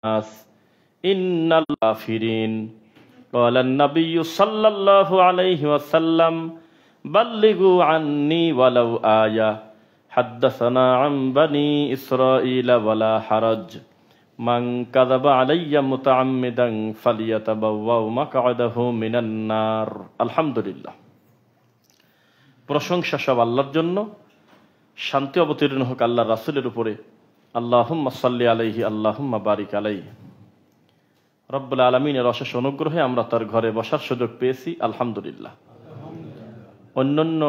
إن الغافرين قال النبي صلى الله عليه وسلم بلغوا عني ولو آية حدثنا عن بني إسرائيل ولا حرج من كذب علي متعمدا فليتبوأ مقعده من النار الحمد لله প্রশংসা সব আল্লাহর জন্য শান্তি অবতীর্ণ হোক আল্লাহ রাসুলের উপরে আল্লাহম সাল্লি আলাইহি আল্লাহম বারিক আলাই রব্বুল আলমিনের অশেষ অনুগ্রহে আমরা তার ঘরে বসার সুযোগ পেয়েছি আলহামদুলিল্লাহ অন্যান্য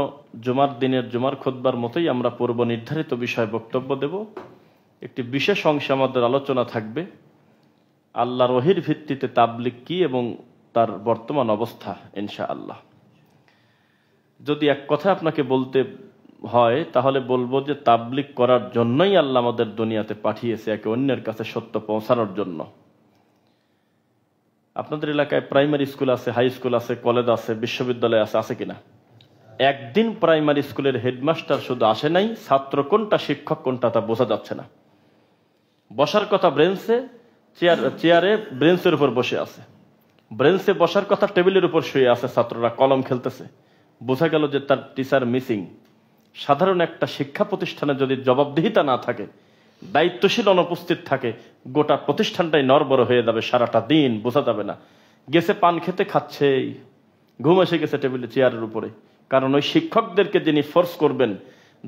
জুমার দিনের জুমার খোদবার মতোই আমরা পূর্ব নির্ধারিত বিষয়ে বক্তব্য দেব একটি বিশেষ অংশে আমাদের আলোচনা থাকবে আল্লাহ রহির ভিত্তিতে তাবলিক কি এবং তার বর্তমান অবস্থা ইনশা আল্লাহ যদি এক কথা আপনাকে বলতে হয় তাহলে বলবো যে তাবলিক করার জন্যই আল্লাহ আমাদের দুনিয়াতে পাঠিয়েছে একে অন্যের কাছে সত্য পৌঁছানোর জন্য আপনাদের এলাকায় প্রাইমারি স্কুল আছে হাই স্কুল আছে কলেজ আছে বিশ্ববিদ্যালয় আছে আছে কিনা একদিন প্রাইমারি স্কুলের হেডমাস্টার শুধু আসে নাই ছাত্র কোনটা শিক্ষক কোনটা তা বোঝা যাচ্ছে না বসার কথা ব্রেঞ্চে চেয়ার চেয়ারে ব্রেঞ্চের উপর বসে আছে ব্রেঞ্চে বসার কথা টেবিলের উপর শুয়ে আছে ছাত্ররা কলম খেলতেছে বোঝা গেল যে তার টিচার মিসিং সাধারণ একটা শিক্ষা প্রতিষ্ঠানে যদি জবাবদিহিতা না থাকে দায়িত্বশীল অনুপস্থিত থাকে গোটা প্রতিষ্ঠানটাই নরবর হয়ে যাবে সারাটা দিন বোঝা যাবে না গেছে পান খেতে খাচ্ছেই ঘুম এসে গেছে টেবিলে চেয়ারের উপরে কারণ ওই শিক্ষকদেরকে যিনি ফোর্স করবেন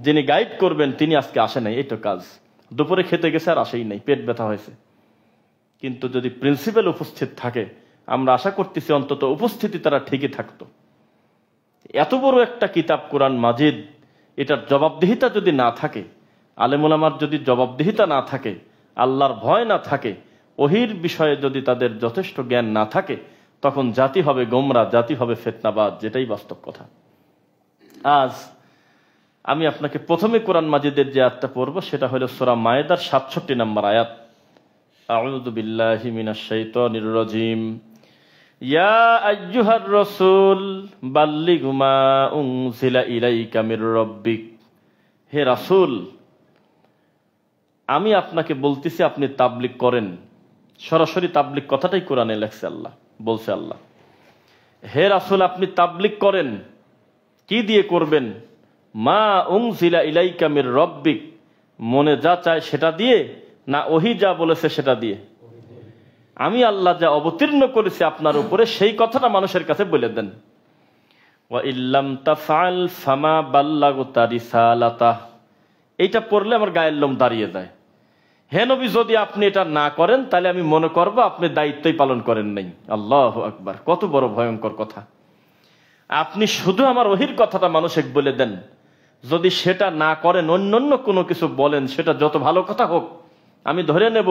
যিনি গাইড করবেন তিনি আজকে আসে নাই এই তো কাজ দুপুরে খেতে গেছে আর আসেই নাই পেট ব্যথা হয়েছে কিন্তু যদি প্রিন্সিপাল উপস্থিত থাকে আমরা আশা করতেছি অন্তত উপস্থিতি তারা ঠিকই থাকতো এত বড় একটা কিতাব কোরআন মাজিদ এটার জবাবদিহিতা যদি না থাকে আলেমুলামার যদি জবাবদিহিতা না থাকে আল্লাহর ভয় না থাকে ওহির বিষয়ে যদি তাদের যথেষ্ট জ্ঞান না থাকে তখন জাতি হবে গোমরা জাতি হবে ফেতনাবাদ যেটাই বাস্তব কথা আজ আমি আপনাকে প্রথমে কোরআন মাজিদের যে আয়াতটা পড়ব সেটা হলো সোরা মায়েদার সাতষট্টি নম্বর আয়াত আউদুবিল্লাহিমিনা নির নির্রজিম ইয়া রসুল রব্বিক হে রাসুল আমি আপনাকে বলতেছি আপনি তাবলিক করেন সরাসরি তাবলিক কথাটাই কোরআনে লেখছে আল্লাহ বলছে আল্লাহ হে রাসুল আপনি তাবলিক করেন কি দিয়ে করবেন মা উং জিলা ইলাইকামের রব্বিক মনে যা চায় সেটা দিয়ে না ওহি যা বলেছে সেটা দিয়ে আমি আল্লাহ যা অবতীর্ণ করেছি আপনার উপরে সেই কথাটা মানুষের কাছে বলে দেন এইটা পড়লে আমার গায়ের লোম দাঁড়িয়ে যায় হেন যদি আপনি এটা না করেন তাহলে আমি মনে করব আপনি দায়িত্বই পালন করেন নাই আল্লাহ আকবার কত বড় ভয়ঙ্কর কথা আপনি শুধু আমার ওহির কথাটা মানুষের বলে দেন যদি সেটা না করেন অন্য অন্য কোনো কিছু বলেন সেটা যত ভালো কথা হোক আমি ধরে নেব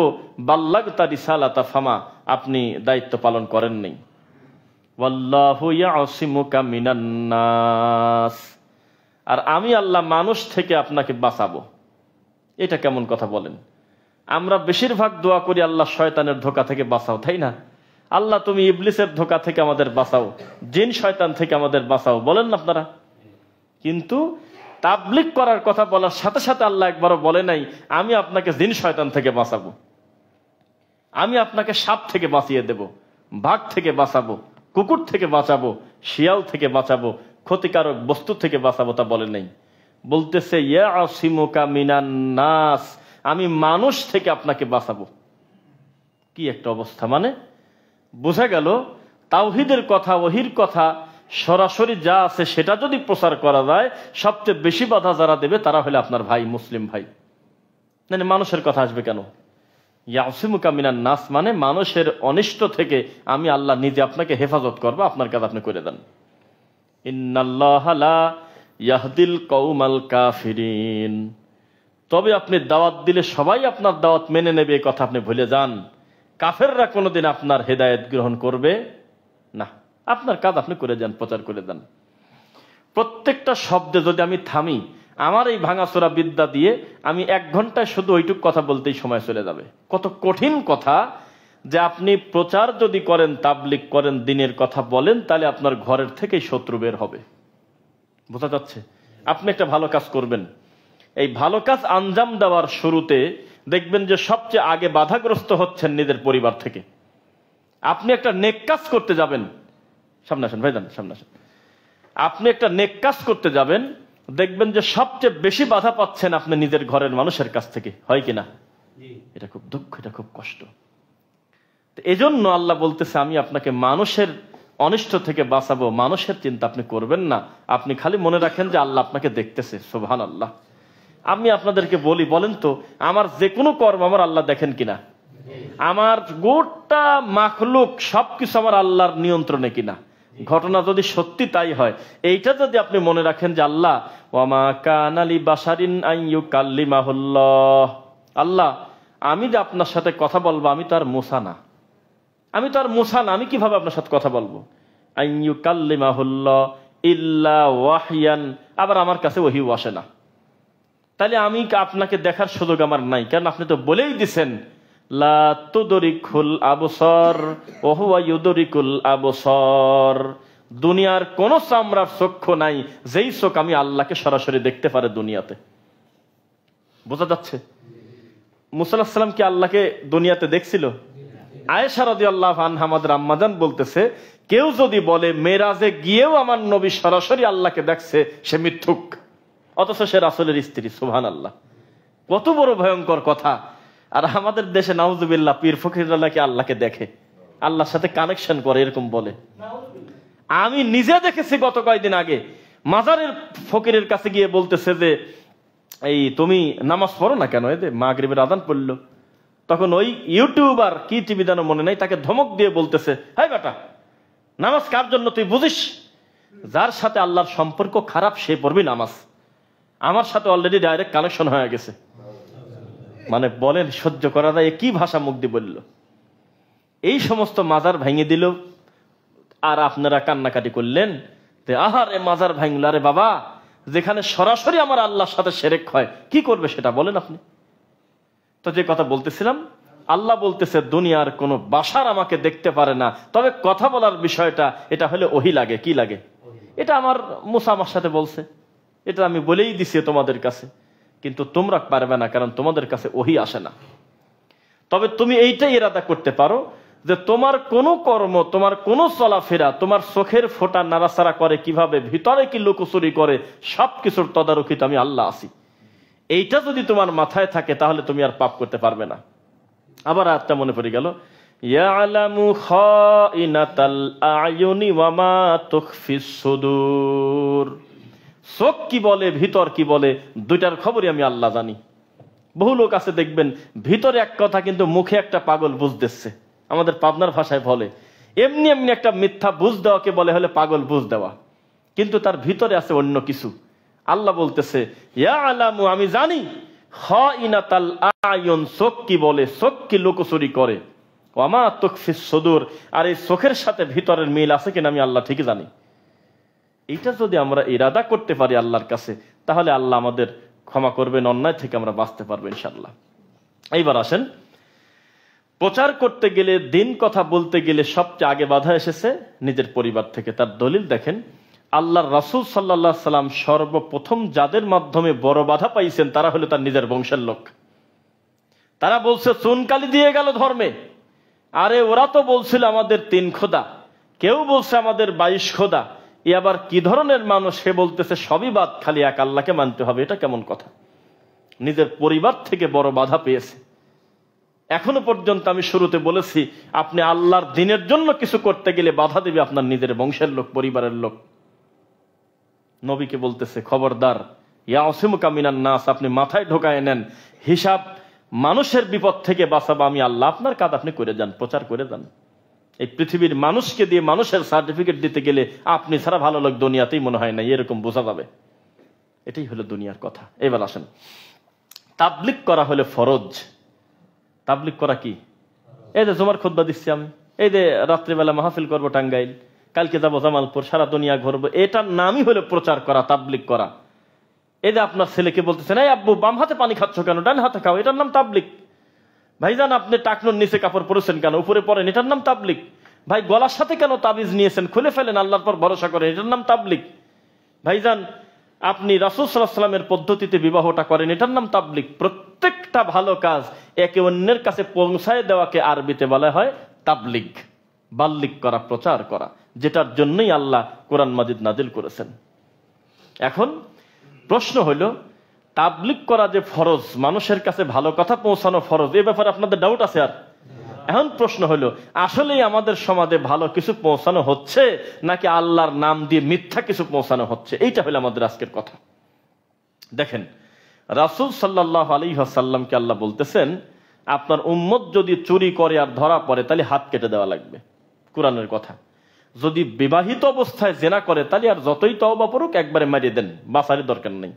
বাল্লাগ তার ইসালাতা ফামা আপনি দায়িত্ব পালন করেননি মিনান্নাস আর আমি আল্লাহ মানুষ থেকে আপনাকে বাঁচাবো এটা কেমন কথা বলেন আমরা বেশিরভাগ দোয়া করি আল্লাহ শয়তানের ধোকা থেকে বাঁচাও তাই না আল্লাহ তুমি ইবলিসের ধোকা থেকে আমাদের বাঁচাও জিন শয়তান থেকে আমাদের বাঁচাও বলেন না আপনারা কিন্তু তাবলিক করার কথা বলার সাথে সাথে আল্লাহ একবারও বলে নাই আমি আপনাকে জিন শয়তান থেকে বাঁচাবো আমি আপনাকে সাপ থেকে বাঁচিয়ে দেব বাঘ থেকে বাঁচাবো কুকুর থেকে বাঁচাবো শিয়াল থেকে বাঁচাবো ক্ষতিকারক বস্তু থেকে বাঁচাবো তা বলে নাই বলতেছে নাস আমি মানুষ থেকে আপনাকে বাঁচাবো কি একটা অবস্থা মানে বোঝা গেল তাওহিদের কথা ওহির কথা সরাসরি যা আছে সেটা যদি প্রচার করা যায় সবচেয়ে বেশি বাধা যারা দেবে তারা হলে আপনার ভাই মুসলিম ভাই মানে মানুষের কথা আসবে কেন ইয়াসিমুকা মিনান নাস মানে মানুষের অনিষ্ট থেকে আমি আল্লাহ নিজে আপনাকে হেফাজত করবো আপনার কাজ আপনি করে দেন ইয়াহদিল কৌমাল কাফিরিন তবে আপনি দাওয়াত দিলে সবাই আপনার দাওয়াত মেনে নেবে কথা আপনি ভুলে যান কাফেররা কোনোদিন আপনার হেদায়ত গ্রহণ করবে না আপনার কাজ আপনি করে যান প্রচার করে দেন প্রত্যেকটা শব্দে যদি আমি থামি আমার এই ভাঙাচোরা বিদ্যা দিয়ে আমি এক ঘন্টায় শুধু ওইটুক কথা বলতেই সময় চলে যাবে কত কঠিন কথা যে আপনি প্রচার যদি করেন তাবলিক করেন দিনের কথা বলেন তাহলে আপনার ঘরের থেকেই শত্রু বের হবে বোঝা যাচ্ছে আপনি একটা ভালো কাজ করবেন এই ভালো কাজ আঞ্জাম দেওয়ার শুরুতে দেখবেন যে সবচেয়ে আগে বাধাগ্রস্ত হচ্ছেন নিজের পরিবার থেকে আপনি একটা নেক কাজ করতে যাবেন সামনে আসেন ভাই সামনে আসেন আপনি একটা নেক কাজ করতে যাবেন দেখবেন যে সবচেয়ে বেশি বাধা পাচ্ছেন আপনি নিজের ঘরের মানুষের কাছ থেকে হয় কিনা এটা খুব দুঃখ এটা খুব কষ্ট এজন্য আল্লাহ বলতেছে আমি আপনাকে মানুষের অনিষ্ট থেকে বাঁচাবো মানুষের চিন্তা আপনি করবেন না আপনি খালি মনে রাখেন যে আল্লাহ আপনাকে দেখতেছে সোভান আল্লাহ আমি আপনাদেরকে বলি বলেন তো আমার যে কোনো কর্ম আমার আল্লাহ দেখেন কিনা আমার গোটা মাখলুক সবকিছু আমার আল্লাহর নিয়ন্ত্রণে কিনা ঘটনা যদি সত্যি তাই হয় এইটা যদি আপনি মনে রাখেন যে আল্লাহ ওয়ামা কান আলী বাসারিন আল্লাহ আমি যে আপনার সাথে কথা বলবো আমি আর মোসা না আমি তো আর মোসা না আমি কিভাবে আপনার সাথে কথা বলবো আইয়ু কাল্লিমাহুল্লাহ ইল্লা ওয়াহিয়ান আবার আমার কাছে ওহিউ আসে না তাহলে আমি আপনাকে দেখার সুযোগ আমার নাই কারণ আপনি তো বলেই দিছেন দুনিয়ার কোন চামড়ার চক্ষু নাই যেই চোখ আমি আল্লাহকে সরাসরি দেখতে পারে দুনিয়াতে বোঝা যাচ্ছে মুসাল্লাহাম কি আল্লাহকে দুনিয়াতে দেখছিল আয়েশারদি আল্লাহ আনহামাদের আম্মাজান বলতেছে কেউ যদি বলে মেরাজে গিয়েও আমার নবী সরাসরি আল্লাহকে দেখছে সে মিথ্যুক অথচ সে রাসলের স্ত্রী সুহান আল্লাহ কত বড় ভয়ঙ্কর কথা আর আমাদের দেশে নাউজুবিল্লা পীর ফকিররা নাকি আল্লাহকে দেখে আল্লাহর সাথে কানেকশন করে এরকম বলে আমি নিজে দেখেছি গত কয়েকদিন আগে মাজারের ফকিরের কাছে গিয়ে বলতেছে যে এই তুমি নামাজ পড়ো না কেন মা মাগরিবের আদান পড়লো তখন ওই ইউটিউবার কি টিভি যেন মনে নাই তাকে ধমক দিয়ে বলতেছে হাই বেটা নামাজ কার জন্য তুই বুঝিস যার সাথে আল্লাহর সম্পর্ক খারাপ সে পড়বি নামাজ আমার সাথে অলরেডি ডাইরেক্ট কানেকশন হয়ে গেছে মানে বলেন সহ্য করা যায় কি ভাষা মুখ দিয়ে বলল এই সমস্ত মাজার ভেঙে দিল আর আপনারা কান্নাকাটি করলেন যে মাজার ভাঙল আরে বাবা যেখানে সরাসরি আমার আল্লাহর সাথে সেরেক হয় কি করবে সেটা বলেন আপনি তো যে কথা বলতেছিলাম আল্লাহ বলতেছে দুনিয়ার কোনো বাসার আমাকে দেখতে পারে না তবে কথা বলার বিষয়টা এটা হলে ওহি লাগে কি লাগে এটা আমার মুসা আমার সাথে বলছে এটা আমি বলেই দিছি তোমাদের কাছে কিন্তু তোমরা পারবে না কারণ তোমাদের কাছে ওহি আসে না তবে তুমি এইটাই ইরাদা করতে পারো যে তোমার কোনো কর্ম তোমার কোনো চলাফেরা তোমার চোখের ফোটা নাড়াচাড়া করে কিভাবে ভিতরে কি লোকসুরি করে সব কিছুর তদারকিতে আমি আল্লাহ আসি এইটা যদি তোমার মাথায় থাকে তাহলে তুমি আর পাপ করতে পারবে না আবার একটা মনে পড়ে গেল ইয়ালামু চোখ কি বলে ভিতর কি বলে দুইটার খবরই আমি আল্লাহ জানি বহু লোক আছে দেখবেন ভিতরে এক কথা কিন্তু মুখে একটা পাগল বুঝতেছে আমাদের পাবনার ভাষায় বলে এমনি এমনি একটা মিথ্যা বুঝ দেওয়াকে বলে হলে পাগল বুঝ দেওয়া কিন্তু তার ভিতরে আছে অন্য কিছু আল্লাহ বলতেছে আমি জানি হ আয়ন কি বলে কি লোকচুরি করে আমার তকফিস সদুর আর এই চোখের সাথে ভিতরের মিল আছে কিনা আমি আল্লাহ ঠিকই জানি এইটা যদি আমরা ইরাদা করতে পারি আল্লাহর কাছে তাহলে আল্লাহ আমাদের ক্ষমা করবেন অন্যায় থেকে আমরা বাঁচতে পারবো ইনশাল্লাহ এইবার আসেন প্রচার করতে গেলে দিন কথা বলতে গেলে সবচেয়ে আগে বাধা এসেছে নিজের পরিবার থেকে তার দলিল দেখেন আল্লাহর রাসুল সাল্লা সাল্লাম সর্বপ্রথম যাদের মাধ্যমে বড় বাধা পাইছেন তারা হলো তার নিজের বংশের লোক তারা বলছে চুনকালি দিয়ে গেল ধর্মে আরে ওরা তো বলছিল আমাদের তিন খোদা কেউ বলছে আমাদের বাইশ খোদা এ আবার কি ধরনের মানুষ সে বলতেছে সবই বাদ খালি এক আল্লাহকে মানতে হবে এটা কেমন কথা নিজের পরিবার থেকে বড় বাধা পেয়েছে এখনো পর্যন্ত আমি শুরুতে বলেছি আপনি আল্লাহর দিনের জন্য কিছু করতে গেলে বাধা দেবে আপনার নিজের বংশের লোক পরিবারের লোক নবীকে বলতেছে খবরদার ইয়া অসীম কামিনার নাস আপনি মাথায় ঢোকায় নেন হিসাব মানুষের বিপদ থেকে বাঁচাবো আমি আল্লাহ আপনার কাজ আপনি করে যান প্রচার করে যান এই পৃথিবীর মানুষকে দিয়ে মানুষের সার্টিফিকেট দিতে গেলে আপনি ছাড়া ভালো লোক দুনিয়াতেই মনে হয় না এরকম বোঝা যাবে এটাই হলো দুনিয়ার কথা এবার আসেন তাবলিক করা হলে ফরজ তাবলিক করা কি এই যে তোমার খোদ্া দিচ্ছি আমি এই যে রাত্রিবেলা মাহফিল করবো টাঙ্গাইল কালকে যাবো জামালপুর সারা দুনিয়া ঘুরবো এটার নামই হলো প্রচার করা তাবলিক করা এই যে আপনার ছেলেকে বলতেছেন এই আব্বু বাম হাতে পানি খাচ্ছ কেন ডান হাতে খাও এটার নাম তাবলিক ভাইজান আপনি টাকনুর নিচে কাপড় পরেছেন কেন উপরে পরেন এটার নাম তাবলিক ভাই গলার সাথে কেন তাবিজ নিয়েছেন খুলে ফেলেন আল্লাহর পর ভরসা করেন এটার নাম তাবলিক ভাইজান আপনি রাসুসাল্লামের পদ্ধতিতে বিবাহটা করেন এটার নাম তাবলিক প্রত্যেকটা ভালো কাজ একে অন্যের কাছে পৌঁছায় দেওয়াকে আরবিতে বলা হয় তাবলিক বাল্লিক করা প্রচার করা যেটার জন্যই আল্লাহ কোরআন মাজিদ নাজিল করেছেন এখন প্রশ্ন হলো তাবলিক করা যে ফরজ মানুষের কাছে ভালো কথা পৌঁছানো ফরজ এ ব্যাপারে আপনাদের ডাউট আছে আর এখন প্রশ্ন হলো আসলেই আমাদের সমাজে ভালো কিছু পৌঁছানো হচ্ছে নাকি আল্লাহর নাম দিয়ে মিথ্যা কিছু পৌঁছানো হচ্ছে এইটা হলো আমাদের আজকের কথা দেখেন রাসুল সাল্লাহ আলী হাসাল্লামকে আল্লাহ বলতেছেন আপনার উম্মত যদি চুরি করে আর ধরা পড়ে তাহলে হাত কেটে দেওয়া লাগবে কোরআনের কথা যদি বিবাহিত অবস্থায় জেনা করে তাহলে আর যতই তওবা পড়ুক একবারে মারিয়ে দেন বাসারের দরকার নেই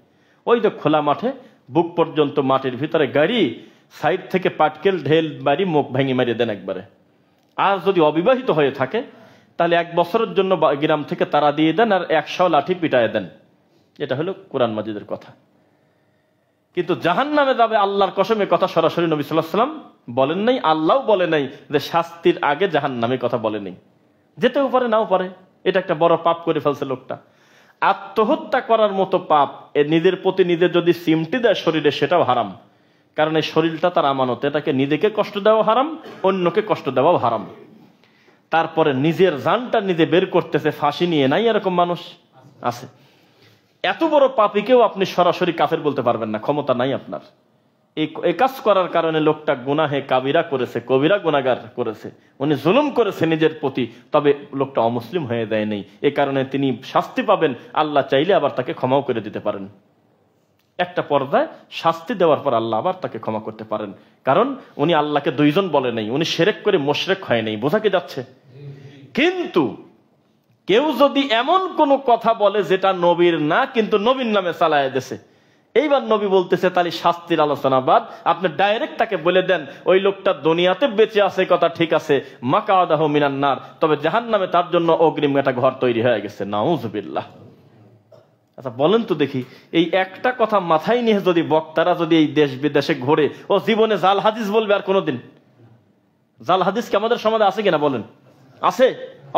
ওই যে খোলা মাঠে বুক পর্যন্ত মাটির ভিতরে গাড়ি সাইড থেকে পাটকেল ঢেল মারি মুখ ভেঙে মারিয়ে দেন একবারে আর যদি অবিবাহিত হয়ে থাকে তাহলে এক বছরের জন্য গ্রাম থেকে তারা দিয়ে দেন আর একশো লাঠি পিটায় দেন এটা হলো কোরআন মাজিদের কথা কিন্তু জাহান নামে যাবে আল্লাহর কসমে কথা সরাসরি নবী সাল্লাহ সাল্লাম বলেন নাই আল্লাহও বলে নাই যে শাস্তির আগে জাহান নামে কথা বলে নেই যেতেও পারে নাও পারে এটা একটা বড় পাপ করে ফেলছে লোকটা আত্মহত্যা করার মতো পাপ এ নিজের প্রতি নিজের যদি সিমটি দেয় শরীরে সেটাও হারাম কারণ এই শরীরটা তার আমানত এটাকে নিজেকে কষ্ট দেওয়া হারাম অন্যকে কষ্ট দেওয়াও হারাম তারপরে নিজের জানটা নিজে বের করতেছে ফাঁসি নিয়ে নাই এরকম মানুষ আছে এত বড় পাপিকেও আপনি সরাসরি কাফের বলতে পারবেন না ক্ষমতা নাই আপনার এই কাজ করার কারণে লোকটা গুনাহে কাবিরা করেছে কবিরা গুনাগার করেছে উনি জুলুম করেছে নিজের প্রতি তবে লোকটা অমুসলিম হয়ে দেয় নেই এ কারণে তিনি শাস্তি পাবেন আল্লাহ চাইলে আবার তাকে ক্ষমাও করে দিতে পারেন একটা পর্দায় শাস্তি দেওয়ার পর আল্লাহ আবার তাকে ক্ষমা করতে পারেন কারণ উনি আল্লাহকে দুইজন বলে নেই উনি সেরেক করে মোশরেক হয় নেই বোঝাকে যাচ্ছে কিন্তু কেউ যদি এমন কোনো কথা বলে যেটা নবীর না কিন্তু নবীর নামে চালায় দেশে এইবার নবী বলতেছে তাহলে শাস্তির আলোচনা বাদ আপনি ডাইরেক্ট তাকে বলে দেন ওই লোকটা দুনিয়াতে বেঁচে আছে কথা ঠিক আছে মাকা আদাহ মিনান্নার তবে জাহান নামে তার জন্য অগ্রিম একটা ঘর তৈরি হয়ে গেছে নাউজবিল্লা আচ্ছা বলেন তো দেখি এই একটা কথা মাথায় নিয়ে যদি বক্তারা যদি এই দেশ বিদেশে ঘোরে ও জীবনে জাল হাদিস বলবে আর কোনোদিন জাল হাদিস কি আমাদের সমাজে আছে কিনা বলেন আছে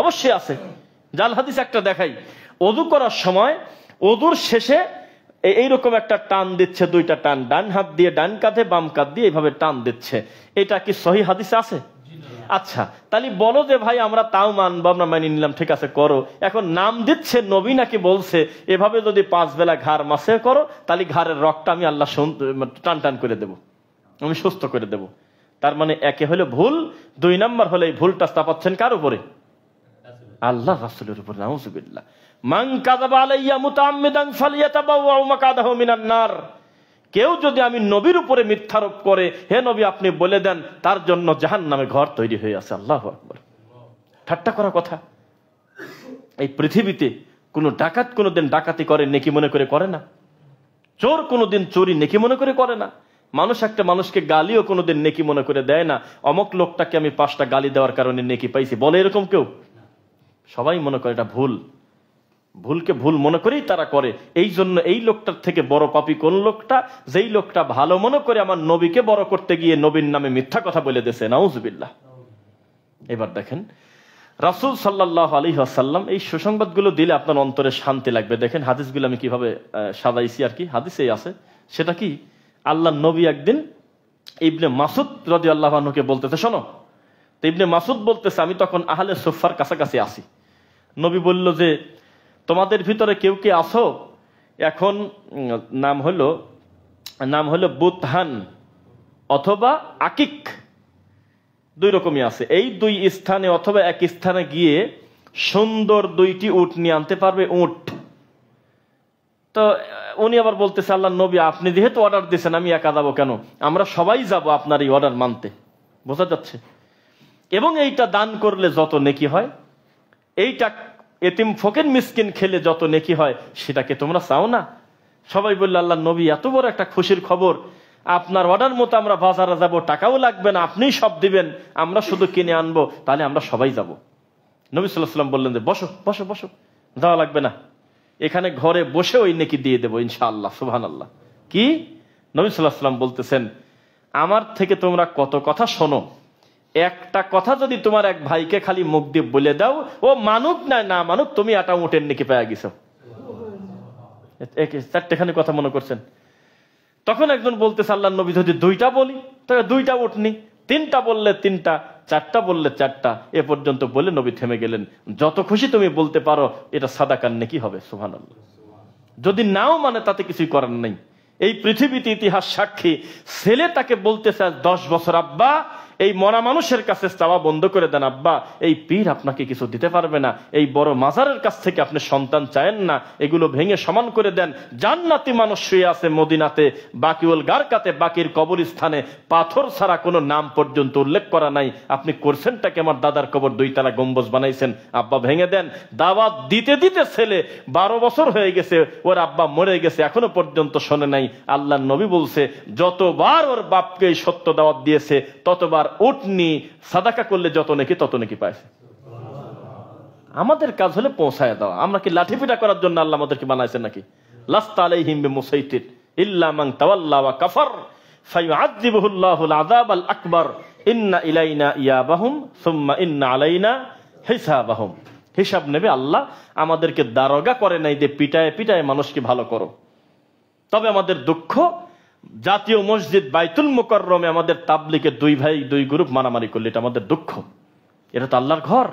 অবশ্যই আছে জাল হাদিস একটা দেখাই অজু করার সময় অদুর শেষে এইরকম একটা টান দিচ্ছে দুইটা টান ডান হাত দিয়ে ডান কাঁধে বাম কাঁধ দিয়ে এইভাবে টান দিচ্ছে এটা কি সহি হাদিস আছে আচ্ছা তাহলে বলো যে ভাই আমরা তাও মানবো আমরা মানি নিলাম ঠিক আছে করো এখন নাম দিচ্ছে নবী নাকি বলছে এভাবে যদি পাঁচ বেলা ঘাড় মাসে করো তাহলে ঘাড়ের রক্তটা আমি আল্লাহ মানে টান টান করে দেব আমি সুস্থ করে দেব তার মানে একে হলে ভুল দুই নাম্বার হলে এই ভুলটা স্থাপাচ্ছেন কার উপরে আল্লাহ রাসুলের উপরে নাউজুবিল্লাহ মাং কাদাবা নার কেউ যদি আমি নবীর উপরে মিথ্যারোপ করে হে নবী আপনি বলে দেন তার জন্য জাহান নামে ঘর তৈরি হয়ে আছে আল্লাহ আকবর ঠাট্টা করা কথা এই পৃথিবীতে কোনো ডাকাত কোনো দিন ডাকাতি করে নেকি মনে করে করে না চোর কোনো দিন চোরই নেকি মনে করে করে না মানুষ একটা মানুষকে গালিও কোনো দিন নেকি মনে করে দেয় না অমক লোকটাকে আমি পাঁচটা গালি দেওয়ার কারণে নেকি পাইছি বলে এরকম কেউ সবাই মনে করে এটা ভুল ভুলকে ভুল মনে করেই তারা করে এই জন্য এই লোকটার থেকে বড় পাপি কোন লোকটা যেই লোকটা ভালো মনে করে আমার নবীকে বড় করতে গিয়ে নবীর নামে মিথ্যা কথা বলে দেশে নাউজবিল্লা এবার দেখেন রাসুল সাল্লাহ আলী আসাল্লাম এই সুসংবাদগুলো দিলে আপনার অন্তরে শান্তি লাগবে দেখেন হাদিসগুলো আমি কিভাবে সাজাইছি আর কি হাদিসেই আছে সেটা কি আল্লাহ নবী একদিন ইবনে মাসুদ রদি আল্লাহকে বলতেছে শোনো তো ইবনে মাসুদ বলতেছে আমি তখন আহলে সোফার কাছাকাছি আসি নবী বলল যে তোমাদের ভিতরে কেউ কি আসো এখন নাম হলো নাম হলো বুতহান অথবা আকিক দুই রকমই আছে এই দুই স্থানে অথবা এক স্থানে গিয়ে সুন্দর দুইটি উট নিয়ে আনতে পারবে উঠ তো উনি আবার বলতেছে আল্লাহ নবী আপনি যেহেতু অর্ডার দিয়েছেন আমি একা যাবো কেন আমরা সবাই যাব আপনার এই অর্ডার মানতে বোঝা যাচ্ছে এবং এইটা দান করলে যত নেকি হয় এইটা এতিম ফকের মিসকিন খেলে যত নেকি হয় সেটাকে তোমরা চাও না সবাই বললো আল্লাহ নবী এত বড় একটা খুশির খবর আপনার অর্ডার মতো আমরা বাজারে যাব টাকাও লাগবে না আপনিই সব দিবেন আমরা শুধু কিনে আনবো তাহলে আমরা সবাই যাব নবী সাল্লাহাম বললেন যে বসো বসো বসো যাওয়া লাগবে না এখানে ঘরে বসে ওই নেকি দিয়ে দেবো ইনশাআল্লাহ সুহান আল্লাহ কি নবী সাল্লাহ সাল্লাম বলতেছেন আমার থেকে তোমরা কত কথা শোনো একটা কথা যদি তোমার এক ভাইকে খালি মুখ দিয়ে বলে দাও ও মানুক না না মানুক তুমি আটা উঠেন নাকি পেয়ে গেছো চারটেখানে কথা মনে করছেন তখন একজন বলতে আল্লাহ নবী যদি দুইটা বলি তাহলে দুইটা উঠনি তিনটা বললে তিনটা চারটা বললে চারটা এ পর্যন্ত বলে নবী থেমে গেলেন যত খুশি তুমি বলতে পারো এটা সাদা কান্নে কি হবে সুহান যদি নাও মানে তাতে কিছুই করার নেই এই পৃথিবীতে ইতিহাস সাক্ষী ছেলে তাকে বলতে চায় দশ বছর আব্বা এই মরা মানুষের কাছে চাওয়া বন্ধ করে দেন আব্বা এই পীর আপনাকে কিছু দিতে পারবে না এই বড় মাজারের কাছ থেকে আপনি সন্তান চায়েন না এগুলো ভেঙে সমান করে দেন জান্নাতি মানুষ শুয়ে আছে মদিনাতে বাকিউল গারকাতে বাকির কবরস্থানে পাথর ছাড়া কোনো নাম পর্যন্ত উল্লেখ করা নাই আপনি করছেনটাকে আমার দাদার কবর দুইতলা গম্বজ বানাইছেন আব্বা ভেঙে দেন দাওয়াত দিতে দিতে ছেলে বারো বছর হয়ে গেছে ওর আব্বা মরে গেছে এখনো পর্যন্ত শোনে নাই আল্লাহ নবী বলছে যতবার ওর বাপকে সত্য দাওয়াত দিয়েছে ততবার আর উঠনি সাদাকা করলে যত নাকি তত নাকি পাইছে আমাদের কাজ হলে পৌঁছায় দেওয়া আমরা কি লাঠিপিটা করার জন্য আল্লাহ আমাদেরকে বানাইছে নাকি হিসাব নেবে আল্লাহ আমাদেরকে দারোগা করে নাই যে পিটায় পিটায় মানুষকে ভালো করো তবে আমাদের দুঃখ জাতীয় মসজিদ বাইতুল মোকরমে আমাদের তাবলিকে দুই ভাই দুই গ্রুপ মারামারি করলে এটা আমাদের দুঃখ এটা তো আল্লাহর ঘর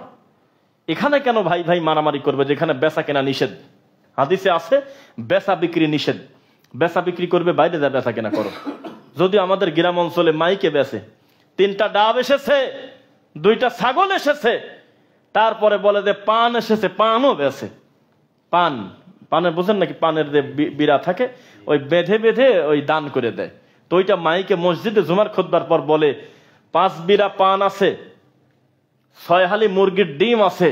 এখানে কেন ভাই ভাই মারামারি করবে যেখানে বেচা কেনা নিষেধ হাদিসে আছে বেচা বিক্রি নিষেধ বেচা বিক্রি করবে বাইরে যা বেচা কেনা করো যদি আমাদের গ্রাম অঞ্চলে মাইকে বেছে তিনটা ডাব এসেছে দুইটা ছাগল এসেছে তারপরে বলে যে পান এসেছে পানও বেছে পান পানে বোঝেন নাকি পানের যে বিড়া থাকে ওই বেঁধে বেঁধে ওই দান করে দেয় তো ওইটা মাইকে মসজিদে জুমার খোদবার পর বলে পাঁচ বিরা পান আছে ছয় হালি মুরগির ডিম আছে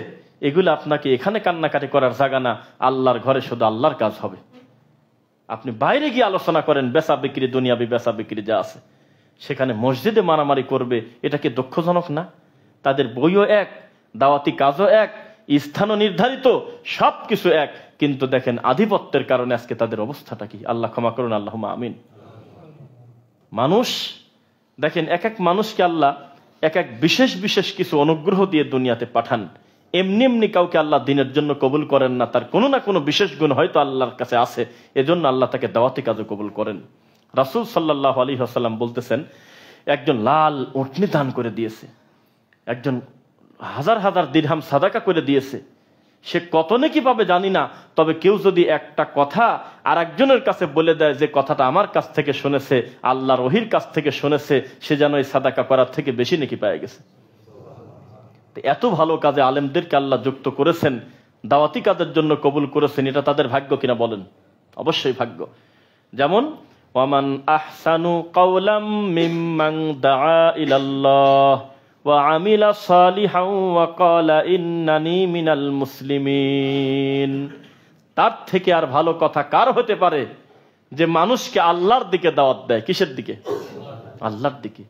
এগুলো আপনাকে এখানে কান্নাকাটি করার জায়গা না আল্লাহর ঘরে শুধু আল্লাহর কাজ হবে আপনি বাইরে গিয়ে আলোচনা করেন বেচা বিক্রি দুনিয়াবি বেচা বিক্রি যা আছে সেখানে মসজিদে মারামারি করবে এটা কি দুঃখজনক না তাদের বইও এক দাওয়াতি কাজও এক স্থানও নির্ধারিত সব কিছু এক কিন্তু দেখেন আধিপত্যের কারণে আজকে তাদের অবস্থাটা কি আল্লাহ ক্ষমা করুন আল্লাহ আমিন মানুষ দেখেন এক এক মানুষকে আল্লাহ এক এক বিশেষ বিশেষ কিছু অনুগ্রহ দিয়ে দুনিয়াতে পাঠান এমনি এমনি কাউকে আল্লাহ দিনের জন্য কবুল করেন না তার কোনো না কোনো বিশেষ গুণ হয়তো আল্লাহর কাছে আছে এজন্য আল্লাহ তাকে দাওয়াতি কাজও কবুল করেন রাসুল সাল্লাহ আলী হাসাল্লাম বলতেছেন একজন লাল উঠনি দান করে দিয়েছে একজন হাজার হাজার দিরহাম সাদাকা করে দিয়েছে সে কত নাকি পাবে জানি না তবে কেউ যদি একটা কথা আর একজনের কাছে বলে দেয় যে কথাটা আমার কাছ থেকে শুনেছে আল্লাহ রহির কাছ থেকে শুনেছে সে যেন এই সাদাকা করার থেকে বেশি নাকি পায় গেছে এত ভালো কাজে আলেমদেরকে আল্লাহ যুক্ত করেছেন দাওয়াতি কাজের জন্য কবুল করেছেন এটা তাদের ভাগ্য কিনা বলেন অবশ্যই ভাগ্য যেমন ওয়ামান আহসানু কাউলাম মিম্মাং দা ইলাল্লাহ وعمل صالحا وقال إنني من المسلمين তার থেকে আর ভালো কথা কার হতে পারে যে মানুষকে আল্লাহর দিকে দাওয়াত দেয় কিসের দিকে আল্লাহর দিকে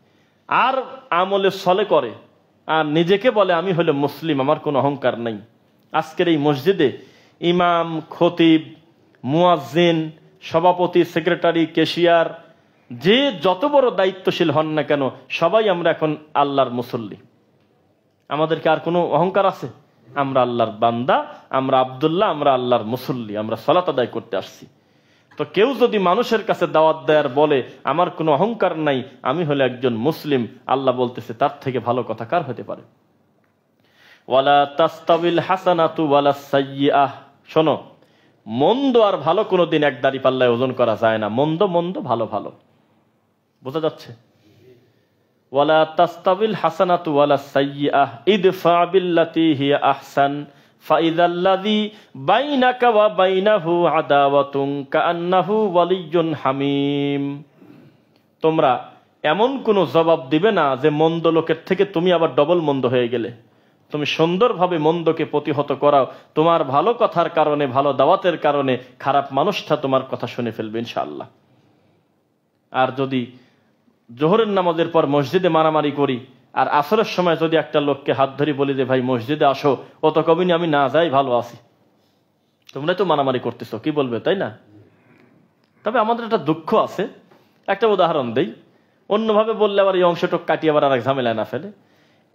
আর আমলে সলে করে আর নিজেকে বলে আমি হলে মুসলিম আমার কোনো অহংকার নাই আজকের এই মসজিদে ইমাম খতিব মুয়াজ্জিন সভাপতি সেক্রেটারি কেশিয়ার যে যত বড় দায়িত্বশীল হন না কেন সবাই আমরা এখন আল্লাহর মুসল্লি আমাদেরকে আর কোনো অহংকার আছে আমরা আল্লাহর বান্দা আমরা আবদুল্লাহ আমরা আল্লাহর মুসল্লি আমরা সলাত আদায় করতে আসছি তো কেউ যদি মানুষের কাছে দাওয়াত দেয়ার বলে আমার কোনো অহংকার নাই আমি হলে একজন মুসলিম আল্লাহ বলতেছে তার থেকে ভালো কথা কার হতে পারে ওয়ালা তাস্তাবিল শোনো মন্দ আর ভালো কোনোদিন এক দাঁড়ি পাল্লায় ওজন করা যায় না মন্দ মন্দ ভালো ভালো বোঝা যাচ্ছে ওয়ালা তাস্তাবিল ওয়ালা ইদফা বিল্লাতি হিয়া আহসান বাইনাকা ওয়া বাইনাহু আদাওয়াতুন কাআন্নাহু ওয়ালিয়্যুন তোমরা এমন কোন জবাব দিবে না যে মন্দ লোকের থেকে তুমি আবার ডবল মন্দ হয়ে গেলে তুমি সুন্দরভাবে মন্দকে প্রতিহত করাও তোমার ভালো কথার কারণে ভালো দাওয়াতের কারণে খারাপ মানুষটা তোমার কথা শুনে ফেলবে ইনশাআল্লাহ আর যদি জোহরের নামাজের পর মসজিদে মারামারি করি আর আসরের সময় যদি একটা লোককে হাত ধরি বলি যে ভাই মসজিদে আসো অত কবিনি আমি না যাই ভালো আছি তোমরা তো মারামারি করতেছ কি বলবে তাই না তবে আমাদের একটা দুঃখ আছে একটা উদাহরণ দেই অন্যভাবে বললে আবার এই অংশটুক কাটিয়ে আবার আর এক ঝামেলায় না ফেলে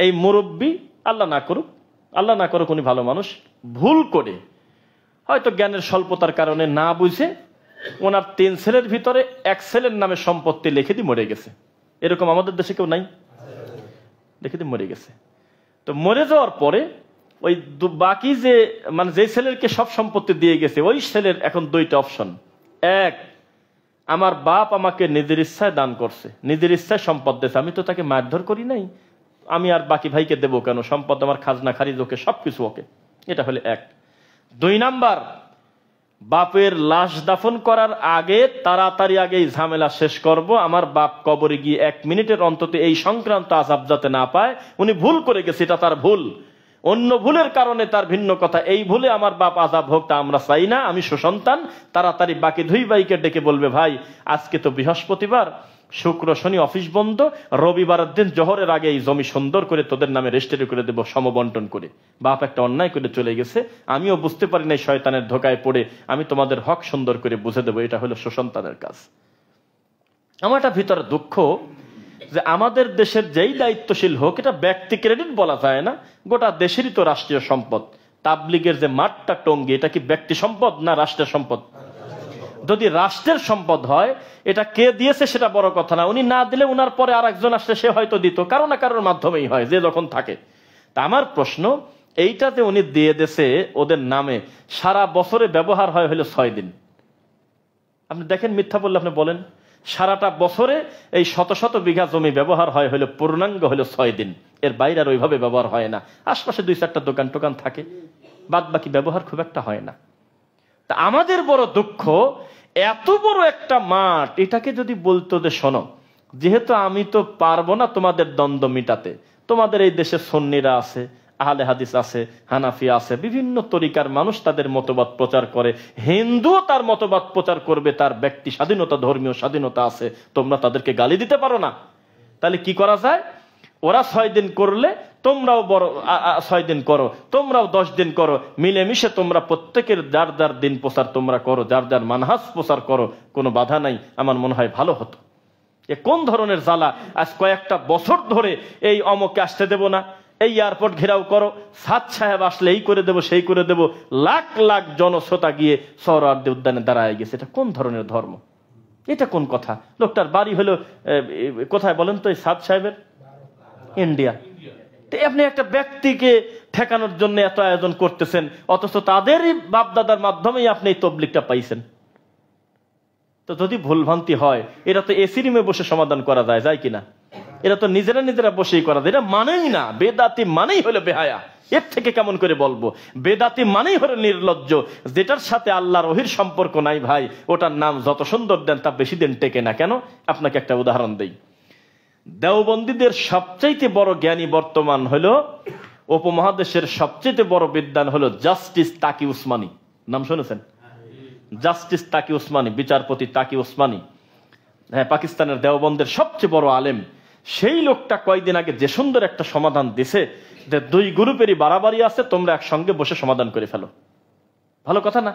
এই মুরব্বী আল্লাহ না করুক আল্লাহ না করুক উনি ভালো মানুষ ভুল করে হয়তো জ্ঞানের স্বল্পতার কারণে না বুঝে ওনার তিন ছেলের ভিতরে এক ছেলের নামে সম্পত্তি লিখে দিয়ে মরে গেছে এরকম আমাদের দেশে কেউ নাই দেখে মরে গেছে তো মরে যাওয়ার পরে ওই বাকি যে মানে যে ছেলেরকে সব সম্পত্তি দিয়ে গেছে ওই ছেলের এখন দুইটা অপশন এক আমার বাপ আমাকে নিজের ইচ্ছায় দান করছে নিজের ইচ্ছায় সম্পদ দিয়েছে আমি তো তাকে মারধর করি নাই আমি আর বাকি ভাইকে দেবো কেন সম্পদ আমার খাজনা খারিজ ওকে সব কিছু ওকে এটা হলে এক দুই নাম্বার বাপের লাশ দাফন করার আগে তাড়াতাড়ি আগে এই ঝামেলা শেষ করব আমার বাপ কবরে গিয়ে এক মিনিটের অন্তত এই সংক্রান্ত আজাব যাতে না পায় উনি ভুল করে গেছে এটা তার ভুল অন্য ভুলের কারণে তার ভিন্ন কথা এই ভুলে আমার বাপ আজাব হোক তা আমরা চাই না আমি সুসন্তান তাড়াতাড়ি বাকি দুই ভাইকে ডেকে বলবে ভাই আজকে তো বৃহস্পতিবার শুক্র শনি অফিস বন্ধ রবিবারের দিন জহরের আগে এই জমি সুন্দর করে তোদের নামে রেজিস্টার করে দেবো সমবন্টন করে বাপ একটা অন্যায় করে চলে গেছে আমিও বুঝতে পারি না শয়তানের ধোকায় পড়ে আমি তোমাদের হক সুন্দর করে বুঝে দেবো এটা হলো সুসন্তানের কাজ আমার একটা ভিতরে দুঃখ যে আমাদের দেশের যেই দায়িত্বশীল হোক এটা ব্যক্তি ক্রেডিট বলা যায় না গোটা দেশেরই তো রাষ্ট্রীয় সম্পদ তাবলিগের যে মাঠটা টঙ্গি এটা কি ব্যক্তি সম্পদ না রাষ্ট্রের সম্পদ যদি রাষ্ট্রের সম্পদ হয় এটা কে দিয়েছে সেটা বড় কথা না উনি না দিলে উনার পরে আর একজন আসলে সে হয়তো দিত কারো না কারোর মাধ্যমেই হয় যে যখন থাকে তা আমার প্রশ্ন এইটাতে উনি দিয়ে দেশে ওদের নামে সারা বছরে ব্যবহার হয় হলো ছয় দিন আপনি দেখেন মিথ্যা বললে আপনি বলেন সারাটা বছরে এই শত শত বিঘা জমি ব্যবহার হয় হলো পূর্ণাঙ্গ হলো ছয় দিন এর বাইরে আর ওইভাবে ব্যবহার হয় না আশপাশে দুই চারটা দোকান টোকান থাকে বাদ বাকি ব্যবহার খুব একটা হয় না তা আমাদের বড় দুঃখ এত বড় একটা মাঠ এটাকে যদি বলতো যে শোনো যেহেতু আমি তো পারবো না তোমাদের দ্বন্দ্ব মিটাতে তোমাদের এই দেশে সন্নিরা আছে আহলে হাদিস আছে হানাফি আছে বিভিন্ন তরিকার মানুষ তাদের মতবাদ প্রচার করে হিন্দুও তার মতবাদ প্রচার করবে তার ব্যক্তি স্বাধীনতা ধর্মীয় স্বাধীনতা আছে তোমরা তাদেরকে গালি দিতে পারো না তাহলে কি করা যায় ওরা ছয় দিন করলে তোমরাও বড় ছয় দিন করো তোমরাও দশ দিন করো মিলেমিশে তোমরা প্রত্যেকের যার যার দিন প্রচার তোমরা করো যার যার মানহাস প্রচার করো কোনো বাধা নাই আমার মনে হয় ভালো হতো এ কোন ধরনের জ্বালা আজ কয়েকটা বছর ধরে এই অমকে আসতে দেব না এই এয়ারপোর্ট ঘেরাও করো সাত সাহেব আসলে এই করে দেব সেই করে দেব লাখ লাখ জনশ্রোতা গিয়ে সৌরার্দি উদ্যানে দাঁড়ায় গেছে এটা কোন ধরনের ধর্ম এটা কোন কথা লোকটার বাড়ি হলো কোথায় বলেন তো এই সাদ সাহেবের ইন্ডিয়া আপনি একটা ব্যক্তিকে ঠেকানোর জন্য এত আয়োজন করতেছেন অথচ তাদেরই বাপদাদার মাধ্যমেই আপনি এই তবলিকটা পাইছেন তো যদি ভুলভ্রান্তি হয় এটা তো এসি রিমে বসে সমাধান করা যায় যায় কিনা এটা তো নিজেরা নিজেরা বসেই করা যায় এটা মানেই না বেদাতি মানেই হলো বেহায়া এর থেকে কেমন করে বলবো বেদাতি মানেই হলো নির্লজ্জ যেটার সাথে আল্লাহর রহির সম্পর্ক নাই ভাই ওটার নাম যত সুন্দর দেন তা বেশি দিন টেকে না কেন আপনাকে একটা উদাহরণ দিই দেওবন্দীদের সবচাইতে বড় জ্ঞানী বর্তমান হলো উপমহাদেশের সবচেয়ে বড় বিদ্যান হলো জাস্টিস তাকি উসমানী নাম শুনেছেন জাস্টিস তাকি উসমানী বিচারপতি তাকি উসমানী হ্যাঁ পাকিস্তানের দেওবন্দের সবচেয়ে বড় আলেম সেই লোকটা কয়েকদিন আগে যে সুন্দর একটা সমাধান দিছে যে দুই গ্রুপেরই বাড়াবাড়ি আছে তোমরা একসঙ্গে বসে সমাধান করে ফেলো ভালো কথা না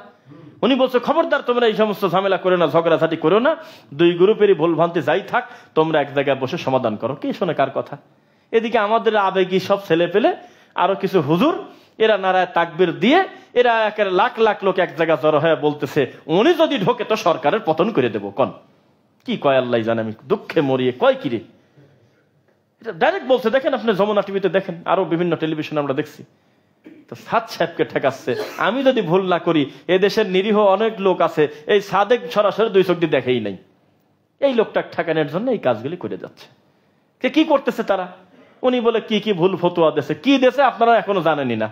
উনি বলছে খবরদার তোমরা এই সমস্ত ঝামেলা করো না ঝগড়াঝাটি করো না দুই গ্রুপেরই ভুল ভ্রান্তি যাই থাক তোমরা এক জায়গায় বসে সমাধান করো কি শোনে কার কথা এদিকে আমাদের আবেগী সব ছেলে পেলে আরো কিছু হুজুর এরা নারায় তাকবির দিয়ে এরা একের লাখ লাখ লোক এক জায়গায় জড়ো হয়ে বলতেছে উনি যদি ঢোকে তো সরকারের পতন করে দেব কন কি কয় আল্লাহ জানে আমি দুঃখে মরিয়ে কয় কিরে এটা ডাইরেক্ট বলছে দেখেন আপনি যমুনা টিভিতে দেখেন আরো বিভিন্ন টেলিভিশন আমরা দেখছি তো সাদ সাহেবকে ঠেকাচ্ছে আমি যদি ভুল না করি এ দেশের নিরীহ অনেক লোক আছে এই সাদেক সরাসরি দুই চোখটি দেখেই নাই এই লোকটা ঠেকানোর জন্য এই কাজগুলি করে যাচ্ছে যে কি করতেছে তারা উনি বলে কি কি ভুল ফতুয়া দেশে কি দেশে আপনারা এখনো জানেনি না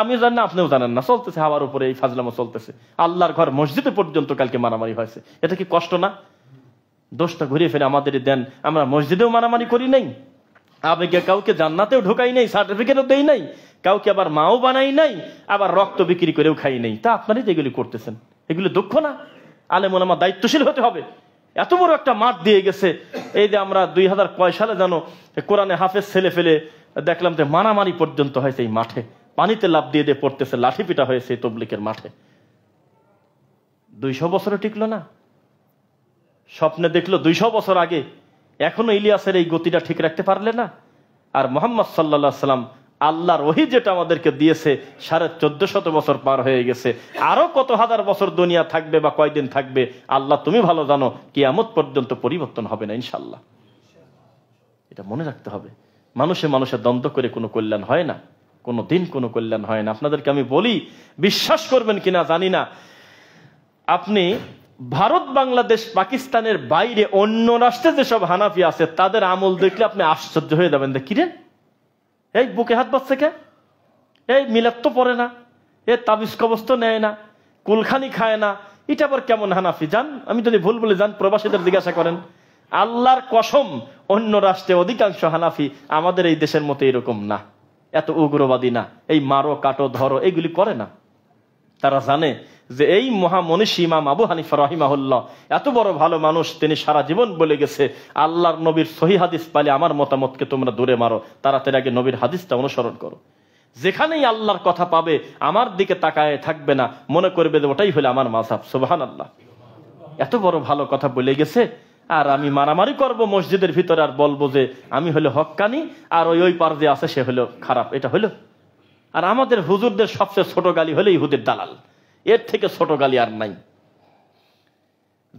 আমি জানি না আপনিও জানেন না চলতেছে হাওয়ার উপরে এই ফাজলামো চলতেছে আল্লাহর ঘর মসজিদে পর্যন্ত কালকে মারামারি হয়েছে এটা কি কষ্ট না দোষটা ঘুরিয়ে ফেলে আমাদের দেন আমরা মসজিদেও মারামারি করি নাই আবেগে কাউকে জান্নাতেও ঢোকাই নাই সার্টিফিকেটও দেই নাই কাউকে আবার মাও বানাই নাই আবার রক্ত বিক্রি করেও খাই নাই তা আপনারই তো এগুলি করতেছেন এগুলো দুঃখ না আলেমন আমার দায়িত্বশীল হতে হবে এত বড় একটা মাঠ দিয়ে গেছে এই যে আমরা দুই হাজার কয় সালে যেন কোরআনে হাফেজ ছেলে ফেলে দেখলাম যে মারামারি পর্যন্ত হয়েছে এই মাঠে পানিতে লাভ দিয়ে দিয়ে পড়তেছে লাঠি পিটা হয়েছে এই তবলিকের মাঠে দুইশো বছরে টিকলো না স্বপ্নে দেখলো দুইশো বছর আগে এখনো ইলিয়াসের এই গতিটা ঠিক রাখতে পারলে না আর মোহাম্মদ সাল্লা সাল্লাম আল্লাহর ওহি যেটা আমাদেরকে দিয়েছে সাড়ে চোদ্দ শত বছর পার হয়ে গেছে আরো কত হাজার বছর দুনিয়া থাকবে বা কয়দিন থাকবে আল্লাহ তুমি ভালো জানো কিয়ামত পর্যন্ত পরিবর্তন হবে না ইনশাল্লাহ এটা মনে রাখতে হবে মানুষে মানুষে দ্বন্দ্ব করে কোনো কল্যাণ হয় না কোনো দিন কোনো কল্যাণ হয় না আপনাদেরকে আমি বলি বিশ্বাস করবেন কিনা জানি না আপনি ভারত বাংলাদেশ পাকিস্তানের বাইরে অন্য রাষ্ট্রে যেসব হানাফি আছে তাদের আমল দেখলে আপনি আশ্চর্য হয়ে যাবেন কিরে এই বুকে হাত পাচ্ছে কে এই মিলাত তো পড়ে না এ তাবিজ কবস্ত নেয় না কুলখানি খায় না এটা আবার কেমন হানাফি যান আমি যদি ভুল বলে যান প্রবাসীদের জিজ্ঞাসা করেন আল্লাহর কসম অন্য রাষ্ট্রে অধিকাংশ হানাফি আমাদের এই দেশের মতো এরকম না এত উগ্রবাদী না এই মারো কাটো ধরো এগুলি করে না তারা জানে যে এই মহামনীষী ইমাম আবু হানিফা রহিমাহুল্লাহ এত বড় ভালো মানুষ তিনি সারা জীবন বলে গেছে আল্লাহর নবীর সহি হাদিস পালে আমার মতামতকে তোমরা দূরে মারো তাড়াতাড়ি আগে নবীর হাদিসটা অনুসরণ করো যেখানেই আল্লাহর কথা পাবে আমার দিকে তাকায় থাকবে না মনে করবে যে ওটাই হলো আমার মাসাব সোবাহান আল্লাহ এত বড় ভালো কথা বলে গেছে আর আমি মারামারি করব মসজিদের ভিতরে আর বলবো যে আমি হলো হক্কানি আর ওই ওই পার যে আছে সে হলো খারাপ এটা হলো আর আমাদের হুজুরদের সবচেয়ে ছোট গালি হলো ইহুদের দালাল এর থেকে ছোট গালি আর নাই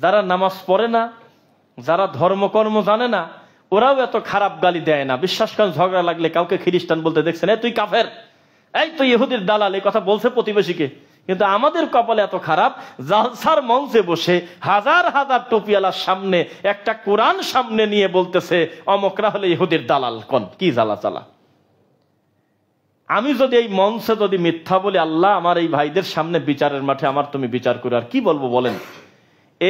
যারা নামাজ পড়ে না যারা ধর্মকর্ম জানে না ওরাও এত খারাপ গালি দেয় না বিশ্বাস করেন ঝগড়া লাগলে কাউকে খ্রিস্টান বলতে দেখছেন তুই কাফের এই তো ইহুদির দালাল এই কথা বলছে প্রতিবেশীকে কিন্তু আমাদের কপালে এত খারাপ জালসার মঞ্চে বসে হাজার হাজার টুপিয়ালার সামনে একটা কোরআন সামনে নিয়ে বলতেছে অমকরা হলে ইহুদের দালাল কন কি জ্বালা চালা আমি যদি এই মঞ্চে যদি মিথ্যা বলি আল্লাহ আমার এই ভাইদের সামনে বিচারের মাঠে আমার তুমি বিচার করে আর কি বলবো বলেন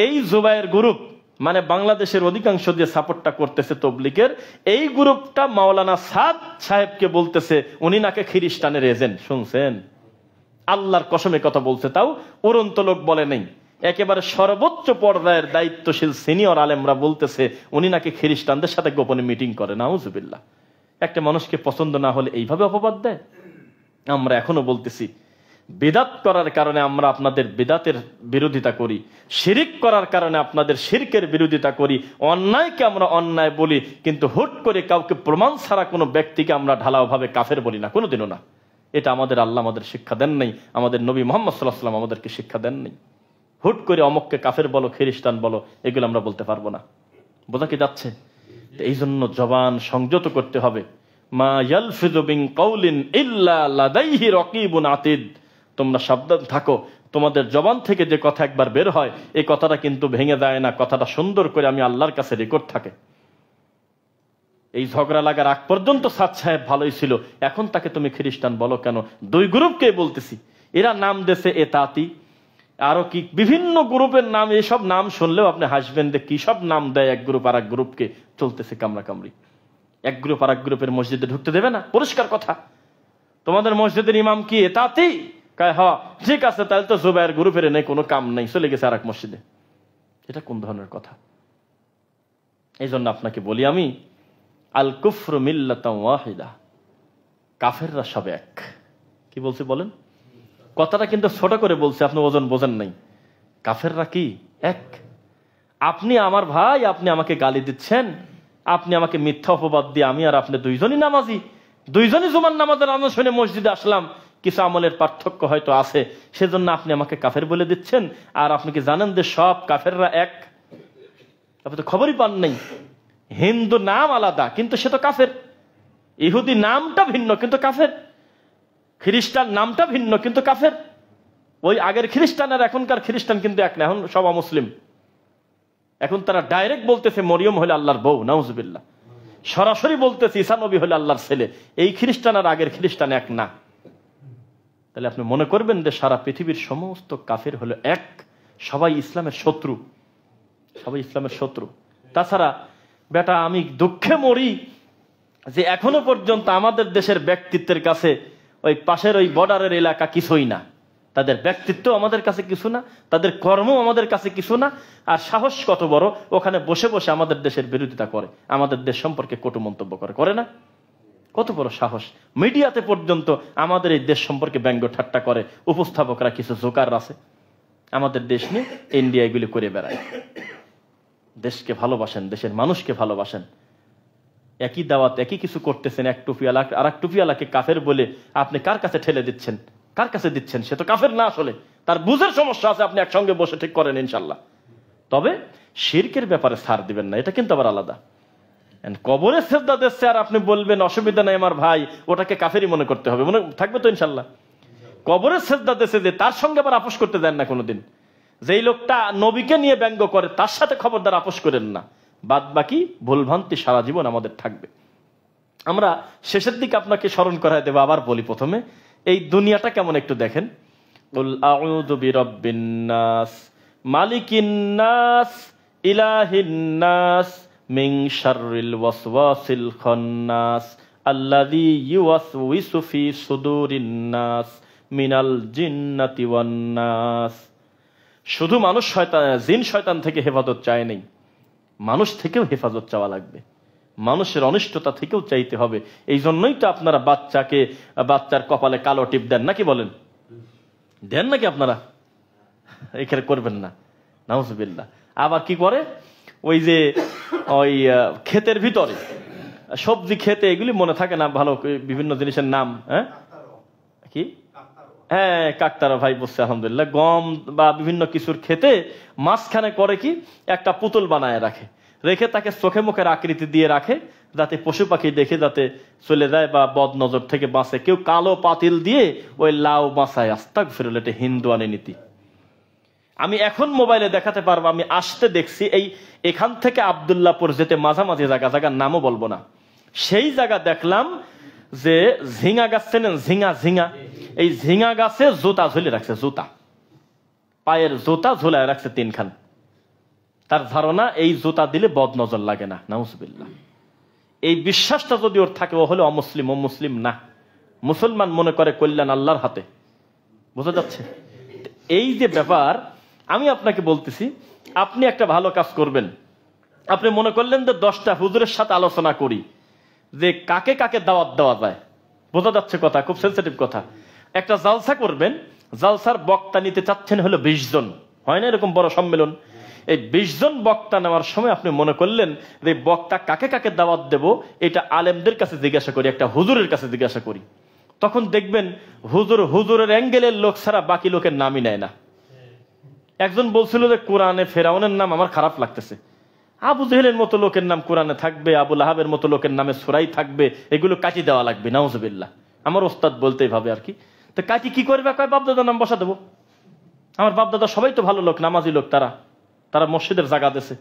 এই জুবাইয়ের গ্রুপ মানে বাংলাদেশের অধিকাংশ যে সাপোর্টটা করতেছে তবলিকের এই গ্রুপটা মাওলানা সাদ সাহেবকে বলতেছে উনি নাকি খ্রিস্টানের এজেন্ট শুনছেন আল্লাহর কসমে কথা বলছে তাও উড়ন্ত লোক বলে নেই একেবারে সর্বোচ্চ পর্যায়ের দায়িত্বশীল সিনিয়র আলেমরা বলতেছে উনি নাকি খ্রিস্টানদের সাথে গোপনে মিটিং করে নাউজুবিল্লাহ একটা মানুষকে পছন্দ না হলে এইভাবে অপবাদ দেয় আমরা এখনো বলতেছি বেদাত করার কারণে আমরা আপনাদের বেদাতের বিরোধিতা করি শিরিক করার কারণে আপনাদের শিরকের বিরোধিতা করি অন্যায়কে আমরা অন্যায় বলি কিন্তু হুট করে কাউকে প্রমাণ ছাড়া কোনো ব্যক্তিকে আমরা ঢালাওভাবে কাফের বলি না কোনোদিনও না এটা আমাদের আল্লাহ আমাদের শিক্ষা দেন নাই আমাদের নবী মোহাম্মদ সাল্লাহ সাল্লাম আমাদেরকে শিক্ষা দেন নাই হুট করে অমককে কাফের বলো খ্রিস্টান বলো এগুলো আমরা বলতে পারবো না বোঝা কি যাচ্ছে এই জন্য জবান সংযত করতে হবে তোমরা সাবধান থাকো তোমাদের জবান থেকে যে কথা একবার বের হয় এই কথাটা কিন্তু ভেঙে দেয় না কথাটা সুন্দর করে আমি আল্লাহর কাছে রেকর্ড থাকে এই ঝগড়া লাগার আগ পর্যন্ত সাদ সাহেব ভালোই ছিল এখন তাকে তুমি খ্রিস্টান বলো কেন দুই গ্রুপকে বলতেছি এরা নাম দেশে এ তাঁতি আরো কি বিভিন্ন গ্রুপের নাম এসব নাম শুনলেও আপনি হাসবেন যে কি সব নাম দেয় এক গ্রুপ আর এক গ্রুপকে চলতেছে কামড়াকামড়ি এক গ্রুপ আর এক গ্রুপের মসজিদে ঢুকতে দেবে না পরিষ্কার কথা তোমাদের মসজিদের ইমাম কি তাতেই হ ঠিক আছে তাহলে তো জুবাইয়ের গ্রুপের নেই কোনো কাম নেই চলে গেছে আর এক মসজিদে এটা কোন ধরনের কথা এই জন্য আপনাকে বলি আমি আল কুফর মিল্লাত কাফেররা সব এক কি বলছে বলেন কথাটা কিন্তু ছোট করে বলছে আপনি ওজন বোঝেন নাই কাফেররা কি এক আপনি আমার ভাই আপনি আমাকে গালি দিচ্ছেন আপনি আমাকে মিথ্যা অপবাদ দিয়ে আমি আর আপনি দুইজনই নামাজি দুইজনই জুমান নামাজের আনন্দ শুনে মসজিদে আসলাম কিছু আমলের পার্থক্য হয়তো আছে সেজন্য আপনি আমাকে কাফের বলে দিচ্ছেন আর আপনি কি জানেন যে সব কাফেররা এক আপনি তো খবরই পান নাই হিন্দু নাম আলাদা কিন্তু সে তো কাফের ইহুদি নামটা ভিন্ন কিন্তু কাফের খ্রিস্টান নামটা ভিন্ন কিন্তু কাফের ওই আগের খ্রিস্টান আর এখনকার খ্রিস্টান কিন্তু এক না এখন সব মুসলিম এখন তারা ডাইরেক্ট বলতেছে মরিয়ম হলে আল্লাহর বউ নাউজবিল্লা সরাসরি বলতেছে ইসানবী হলে আল্লাহর ছেলে এই খ্রিস্টান আর আগের খ্রিস্টান এক না তাহলে আপনি মনে করবেন যে সারা পৃথিবীর সমস্ত কাফের হলো এক সবাই ইসলামের শত্রু সবাই ইসলামের শত্রু তাছাড়া বেটা আমি দুঃখে মরি যে এখনো পর্যন্ত আমাদের দেশের ব্যক্তিত্বের কাছে ওই পাশের ওই বর্ডারের এলাকা কিছুই না তাদের ব্যক্তিত্ব আমাদের কাছে কিছু না তাদের কর্ম আমাদের কাছে কিছু না আর সাহস কত বড় ওখানে বসে বসে আমাদের দেশের বিরোধিতা করে আমাদের দেশ সম্পর্কে কটু মন্তব্য করে করে না কত বড় সাহস মিডিয়াতে পর্যন্ত আমাদের এই দেশ সম্পর্কে ব্যঙ্গ ঠাট্টা করে উপস্থাপকরা কিছু জোকার আছে আমাদের দেশ নিয়ে ইন্ডিয়া এগুলি করে বেড়ায় দেশকে ভালোবাসেন দেশের মানুষকে ভালোবাসেন একই দাওয়াত একই কিছু করতেছেন এক টুপিওয়ালা আর এক টুপিওয়ালাকে কাফের বলে আপনি কার কাছে ঠেলে দিচ্ছেন কার কাছে দিচ্ছেন সে তো কাফের না আসলে তার বুঝের সমস্যা আছে আপনি একসঙ্গে বসে ঠিক করেন ইনশাল্লাহ তবে শির্কের ব্যাপারে সার দিবেন না এটা কিন্তু আবার আলাদা কবরে শ্রদ্ধা দিচ্ছে আর আপনি বলবেন অসুবিধা নাই আমার ভাই ওটাকে কাফেরই মনে করতে হবে মনে থাকবে তো ইনশাল্লাহ কবরের শ্রদ্ধা দেশে যে তার সঙ্গে আবার আপোষ করতে দেন না কোনোদিন যেই লোকটা নবীকে নিয়ে ব্যঙ্গ করে তার সাথে খবরদার আপোষ করেন না বাদ বাকি ভুলভ্রান্তি সারা জীবন আমাদের থাকবে আমরা শেষের দিকে আপনাকে স্মরণ করাই দেবো আবার বলি প্রথমে এই দুনিয়াটা কেমন একটু দেখেন ইলাহিন্নাস খন্নাস শুধু মানুষ শয়তান জিন শয়তান থেকে হেফাজত চায় নেই মানুষ থেকেও হেফাজত চাওয়া লাগবে মানুষের অনিষ্টতা থেকেও চাইতে হবে এই জন্যই তো আপনারা বাচ্চাকে বাচ্চার কপালে কালো টিপ দেন নাকি বলেন দেন নাকি আপনারা এখানে করবেন না নামসুবিল্লা আবার কি করে ওই যে ওই ক্ষেতের ভিতরে সবজি খেতে এগুলি মনে থাকে না ভালো বিভিন্ন জিনিসের নাম হ্যাঁ কি হ্যাঁ কাকতারা ভাই বসছে আলহামদুলিল্লাহ গম বা বিভিন্ন কিছুর খেতে মাঝখানে করে কি একটা পুতুল বানায় রাখে রেখে তাকে চোখে মুখের আকৃতি দিয়ে রাখে যাতে পশু পাখি দেখে যাতে চলে যায় বা বদ নজর থেকে বাঁচে কেউ কালো পাতিল দিয়ে ওই লাউ বাঁচায় আস্তাক ফেরল এটা হিন্দু নীতি আমি এখন মোবাইলে দেখাতে পারবো আমি আসতে দেখছি এই এখান থেকে আবদুল্লাপুর যেতে মাঝামাঝি জায়গা জায়গার নামও বলবো না সেই জায়গা দেখলাম যে ঝিঙা গাছ চেনেন ঝিঙা ঝিঙা এই ঝিঙা গাছে জুতা ঝুলে রাখছে জুতা পায়ের জুতা ঝুলায় রাখছে তিনখান তার ধারণা এই জুতা দিলে বদ নজর লাগে না নাউসবিল্লা এই বিশ্বাসটা যদি ওর থাকে ও হলে অমুসলিম ও মুসলিম না মুসলমান মনে করে কল্যাণ আল্লাহর হাতে বোঝা যাচ্ছে এই যে ব্যাপার আমি আপনাকে বলতেছি আপনি একটা ভালো কাজ করবেন আপনি মনে করলেন যে দশটা হুজুরের সাথে আলোচনা করি যে কাকে কাকে দাওয়াত দেওয়া যায় বোঝা যাচ্ছে কথা খুব সেন্সিটিভ কথা একটা জালসা করবেন জালসার বক্তা নিতে চাচ্ছেন হলো বিশ জন হয় না এরকম বড় সম্মেলন এই বিশ জন বক্তা নেওয়ার সময় আপনি মনে করলেন যে বক্তা কাকে কাকে দাওয়াত দেব এটা আলেমদের কাছে জিজ্ঞাসা করি একটা হুজুরের কাছে জিজ্ঞাসা করি তখন দেখবেন হুজুর হুজুরের অ্যাঙ্গেলের লোক ছাড়া বাকি লোকের নামই নেয় না একজন বলছিল যে কোরআনে ফেরাউনের নাম আমার খারাপ লাগতেছে আবু জহেলের মতো লোকের নাম কোরআনে থাকবে আবু আহাবের মতো লোকের নামে সুরাই থাকবে এগুলো কাটি দেওয়া লাগবে নাউজবিল্লা আমার ওস্তাদ বলতেই ভাবে আর কি তো কাটি কি করবে কয় বাপদাদার নাম বসা দেবো আমার বাপদাদা সবাই তো ভালো লোক নামাজি লোক তারা তারা মসজিদের জাগা দেশে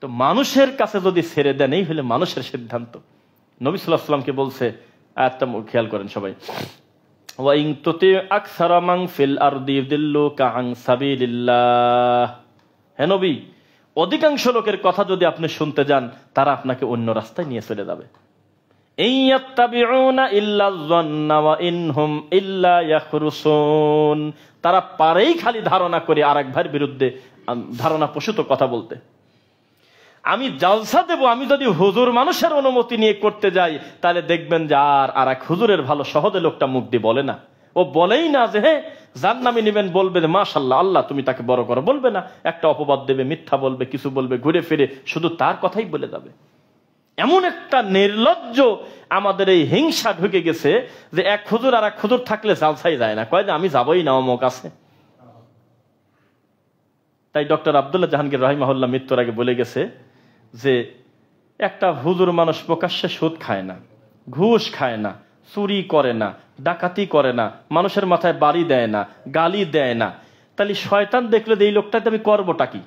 তো মানুষের কাছে যদি ছেড়ে দেন এই হলে মানুষের সিদ্ধান্ত নবী সাল্লাহ সাল্লামকে বলছে একটা খেয়াল করেন সবাই ওয়াইং আর দিল্লু হে নবী অধিকাংশ লোকের কথা যদি আপনি শুনতে যান তারা আপনাকে অন্য রাস্তায় নিয়ে চলে যাবে তারা পারেই খালি ধারণা করে আর এক ভাইয়ের বিরুদ্ধে ধারণা পোষিত কথা বলতে আমি জালসা দেব আমি যদি হুজুর মানুষের অনুমতি নিয়ে করতে যাই তাহলে দেখবেন যে আর আর এক হুজুরের ভালো সহজে লোকটা মুখ দিয়ে বলে না ও বলেই না যে হ্যাঁ যার নামে নেবেন বলবে মাশাল্লাহ আল্লাহ তুমি তাকে বড় করো বলবে না একটা অপবাদ দেবে মিথ্যা বলবে কিছু বলবে ঘুরে ফিরে শুধু তার কথাই বলে যাবে এমন একটা নির্লজ্জ আমাদের এই হিংসা ঢুকে গেছে যে এক খুজুর আর এক খুজুর থাকলে জালসাই যায় না কয় যে আমি যাবই না অমক আছে তাই ডক্টর আবদুল্লাহ জাহাঙ্গীর রহিমাহুল্লাহ মৃত্যুর আগে বলে গেছে যে একটা হুজুর মানুষ প্রকাশ্যে সুদ খায় না ঘুষ খায় না চুরি করে না ডাকাতি করে না মানুষের মাথায় বাড়ি দেয় না গালি দেয় না তাহলে শয়তান দেখলে এই লোকটাতে আমি করবোটা কি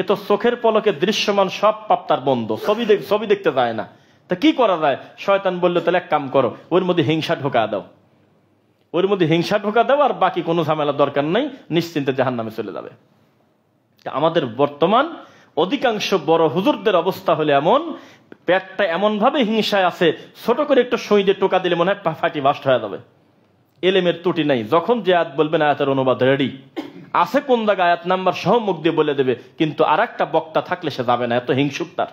এ তো চোখের পলকে দৃশ্যমান সব পাপ তার বন্ধ ছবি ছবি দেখতে যায় না তা কি করা যায় শয়তান বললো তাহলে এক কাম করো ওর মধ্যে হিংসা ঢোকা দাও ওর মধ্যে হিংসা ঢোকা দাও আর বাকি কোনো ঝামেলা দরকার নাই নিশ্চিন্তে জাহান নামে চলে যাবে আমাদের বর্তমান অধিকাংশ বড় হুজুরদের অবস্থা হলে এমন পেটটা এমন ভাবে হিংসায় আছে ছোট করে একটু সইদে টোকা দিলে মনে হয় ফাটি বাস্ট হয়ে যাবে এলেমের ত্রুটি নাই যখন যে আয়াত বলবেন আয়াতের অনুবাদ রেডি আছে কোন দাগ আয়াত নাম্বার সহ মুখ দিয়ে বলে দেবে কিন্তু আর একটা বক্তা থাকলে সে যাবে না এত হিংসুক তার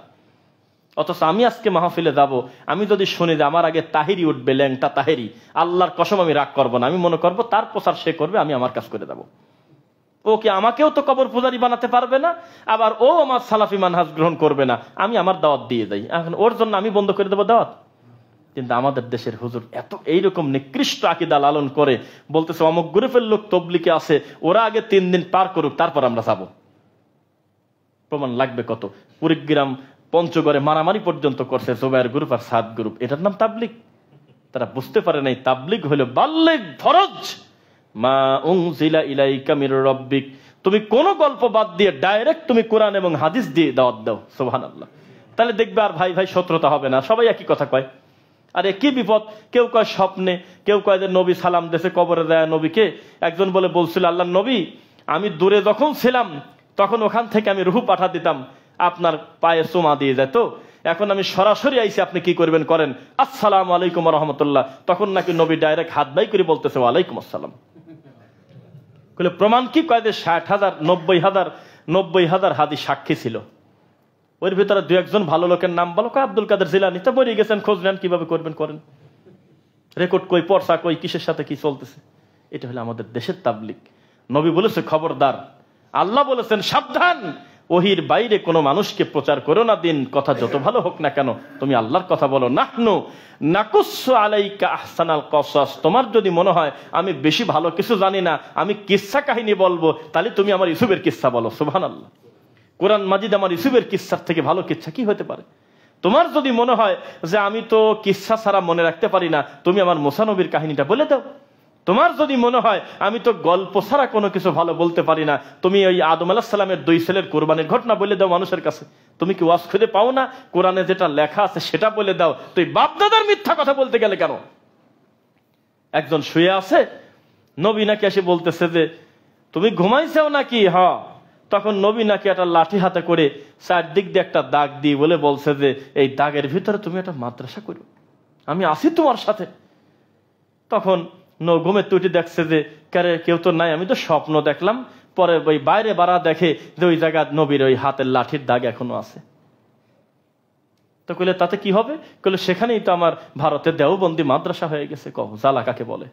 অথচ আমি আজকে মাহফিলে যাব আমি যদি শুনি যে আমার আগে তাহিরি উঠবে ল্যাংটা তাহেরি আল্লাহর কসম আমি রাগ করবো না আমি মনে করবো তার প্রচার সে করবে আমি আমার কাজ করে যাবো ও কি আমাকেও তো কবর পূজারি বানাতে পারবে না আবার ও আমার সালাফি মানহাজ গ্রহণ করবে না আমি আমার দাওয়াত দিয়ে দেয় এখন ওর জন্য আমি বন্ধ করে দেবো দাওয়াত কিন্তু আমাদের দেশের হুজুর এত এইরকম নিকৃষ্ট আকিদা লালন করে বলতেছে অমক গ্রুপের লোক তবলিকে আছে ওরা আগে তিন দিন পার করুক তারপর আমরা যাব প্রমাণ লাগবে কত কুড়িগ্রাম পঞ্চগড়ে মারামারি পর্যন্ত করছে জোবায়ের গ্রুপ আর সাত গ্রুপ এটার নাম তাবলিক তারা বুঝতে পারে নাই তাবলিক হলো বাল্যিক ধরজ মা রব্বিক তুমি কোন গল্প বাদ দিয়ে ডাইরেক্ট তুমি কোরআন এবং হাদিস দিয়ে দাওয়াত দাও সোহান আল্লাহ তাহলে দেখবে আর ভাই ভাই শত্রুতা হবে না সবাই একই কথা কয় আরে কি বিপদ কেউ কয় স্বপ্নে কেউ কয় যে নবী সালাম দেশে কবরে দেয় নবীকে একজন বলে বলছিল আল্লাহ নবী আমি দূরে যখন ছিলাম তখন ওখান থেকে আমি রুহু পাঠা দিতাম আপনার পায়ে সোমা দিয়ে যেত এখন আমি সরাসরি আইসি আপনি কি করবেন করেন আসসালাম আলাইকুম রহমতুল্লাহ তখন নাকি নবী ডাইরেক্ট হাত বাই করে বলতেছে আলাইকুম আসসালাম বলে প্রমাণ কি কয়েদের ষাট হাজার নব্বই হাজার নব্বই হাজার হাদি সাক্ষী ছিল ওর ভিতরে দু একজন ভালো লোকের নাম বলো কয় আব্দুল কাদের জিলানি তো বলে গেছেন খোঁজ নেন কিভাবে করবেন করেন রেকর্ড কই পর্সা কই কিসের সাথে কি চলতেছে এটা হলো আমাদের দেশের তাবলিক নবী বলেছে খবরদার আল্লাহ বলেছেন সাবধান ওহির বাইরে কোনো মানুষকে প্রচার করো না দিন কথা যত ভালো হোক না কেন তুমি আল্লাহর কথা বলো নাহনু আলাইকা আহসানাল তোমার যদি মনে হয় আমি বেশি ভালো কিছু জানি না আমি কিসা কাহিনী বলবো তাহলে তুমি আমার ইসুবের কিসা বলো সুবহান আল্লাহ কোরআন মাজিদ আমার ইসুবের কিসার থেকে ভালো কিচ্ছা কি হতে পারে তোমার যদি মনে হয় যে আমি তো কিসা ছাড়া মনে রাখতে পারি না তুমি আমার মোসানবীর কাহিনীটা বলে দাও তোমার যদি মনে হয় আমি তো গল্প ছাড়া কোনো কিছু ভালো বলতে পারি না তুমি ওই আদম আলাহিসাল্লামের দুই ছেলের কোরবানির ঘটনা বলে দাও মানুষের কাছে তুমি কি ওয়াজ খুঁজে পাও না কোরআনে যেটা লেখা আছে সেটা বলে দাও তুই বাপদাদার মিথ্যা কথা বলতে গেলে কেন একজন শুয়ে আছে নবী নাকি এসে বলতেছে যে তুমি ঘুমাইছেও নাকি হ তখন নবী নাকি একটা লাঠি হাতে করে চারদিক দিয়ে একটা দাগ দিয়ে বলে বলছে যে এই দাগের ভিতরে তুমি একটা মাদ্রাসা করো আমি আছি তোমার সাথে তখন ঘুমের তুটি দেখছে যে কারে কেউ তো নাই আমি তো স্বপ্ন দেখলাম পরে ওই বাইরে বাড়া দেখে যে ওই জায়গা নবীর ওই হাতের লাঠির দাগ এখনো আছে তো কইলে তাতে কি হবে কইলে সেখানেই তো আমার ভারতের দেওবন্দি মাদ্রাসা হয়ে গেছে কহ জালা কাকে বলে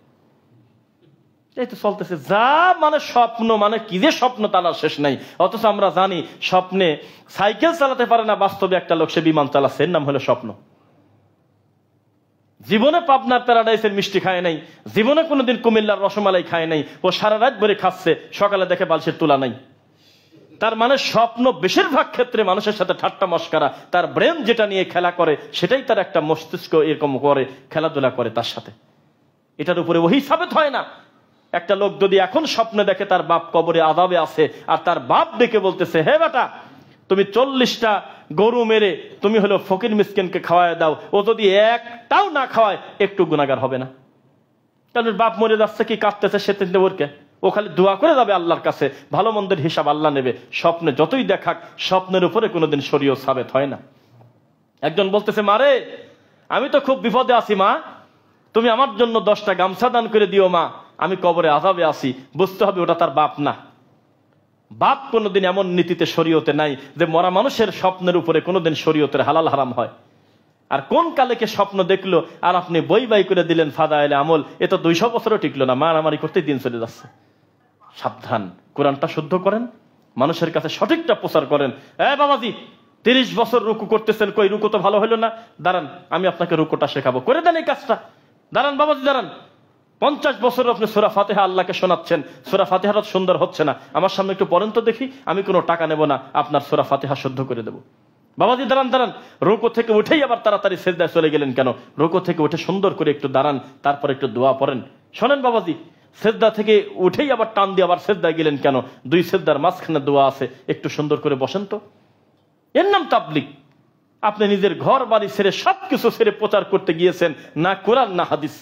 এই তো চলতেছে যা মানে স্বপ্ন মানে কি যে স্বপ্ন তালার শেষ নাই অথচ আমরা জানি স্বপ্নে সাইকেল চালাতে পারে না বাস্তবে একটা লোক সে বিমান চালাচ্ছে এর নাম হলো স্বপ্ন জীবনে পাবনার প্যারাডাইসের মিষ্টি খায় নাই জীবনে কোনোদিন কুমিল্লার রসমালাই খায় নাই ও সারা রাত ভরে খাচ্ছে সকালে দেখে বালসের তুলা নাই তার মানে স্বপ্ন বেশিরভাগ ক্ষেত্রে মানুষের সাথে ঠাট্টা মস্কারা তার ব্রেন যেটা নিয়ে খেলা করে সেটাই তার একটা মস্তিষ্ক এরকম করে খেলাধুলা করে তার সাথে এটার উপরে ওই সাবেত হয় না একটা লোক যদি এখন স্বপ্নে দেখে তার বাপ কবরে আদাবে আছে আর তার বাপ ডেকে বলতেছে হে বেটা তুমি চল্লিশটা গরু মেরে তুমি হলো ফকির মিসকিনকে খাওয়ায় দাও ও যদি একটাও না খাওয়ায় একটু গুণাগার হবে না কারণ বাপ মরে যাচ্ছে কি কাঁদতেছে সে তিনটে ওরকে ও খালি দোয়া করে যাবে আল্লাহর কাছে ভালো মন্দের হিসাব আল্লাহ নেবে স্বপ্নে যতই দেখাক স্বপ্নের উপরে কোনোদিন শরীয় সাবেত হয় না একজন বলতেছে মারে আমি তো খুব বিপদে আছি মা তুমি আমার জন্য দশটা গামছা দান করে দিও মা আমি কবরে আজাবে আসি বুঝতে হবে ওটা তার বাপ না বাপ কোনোদিন এমন নীতিতে শরীয়তে নাই যে মরা মানুষের স্বপ্নের উপরে কোনোদিন শরীয়তের হালাল হারাম হয় আর কোন কালেকে স্বপ্ন দেখলো আর আপনি বই বাই করে দিলেন ফাদা এলে আমল এ তো দুইশো বছরও টিকলো না মারামারি করতে দিন চলে যাচ্ছে সাবধান কোরআনটা শুদ্ধ করেন মানুষের কাছে সঠিকটা প্রচার করেন এ বাবাজি তিরিশ বছর রুকু করতেছেন কই রুকু তো ভালো হইলো না দাঁড়ান আমি আপনাকে রুকুটা শেখাবো করে দেন এই কাজটা দাঁড়ান বাবাজি দাঁড়ান পঞ্চাশ বছর আপনি সুরা ফাতেহা আল্লাহকে শোনাচ্ছেন সুরা ফাতেহার সুন্দর হচ্ছে না আমার সামনে একটু পরেন তো দেখি আমি কোনো টাকা নেব না আপনার সুরা ফাতেহা শুদ্ধ করে দেবো বাবাজি দাঁড়ান দাঁড়ান রোকো থেকে উঠেই আবার তাড়াতাড়ি সেজদায় চলে গেলেন কেন রোকো থেকে উঠে সুন্দর করে একটু দাঁড়ান তারপর একটু দোয়া পড়েন শোনেন বাবাজি সেজদা থেকে উঠেই আবার টান দিয়ে আবার সেজদায় গেলেন কেন দুই সেজদার মাঝখানে দোয়া আছে একটু সুন্দর করে বসেন তো এর নাম তাবলিক আপনি নিজের ঘর বাড়ি ছেড়ে সবকিছু ছেড়ে প্রচার করতে গিয়েছেন না কোরআন না হাদিস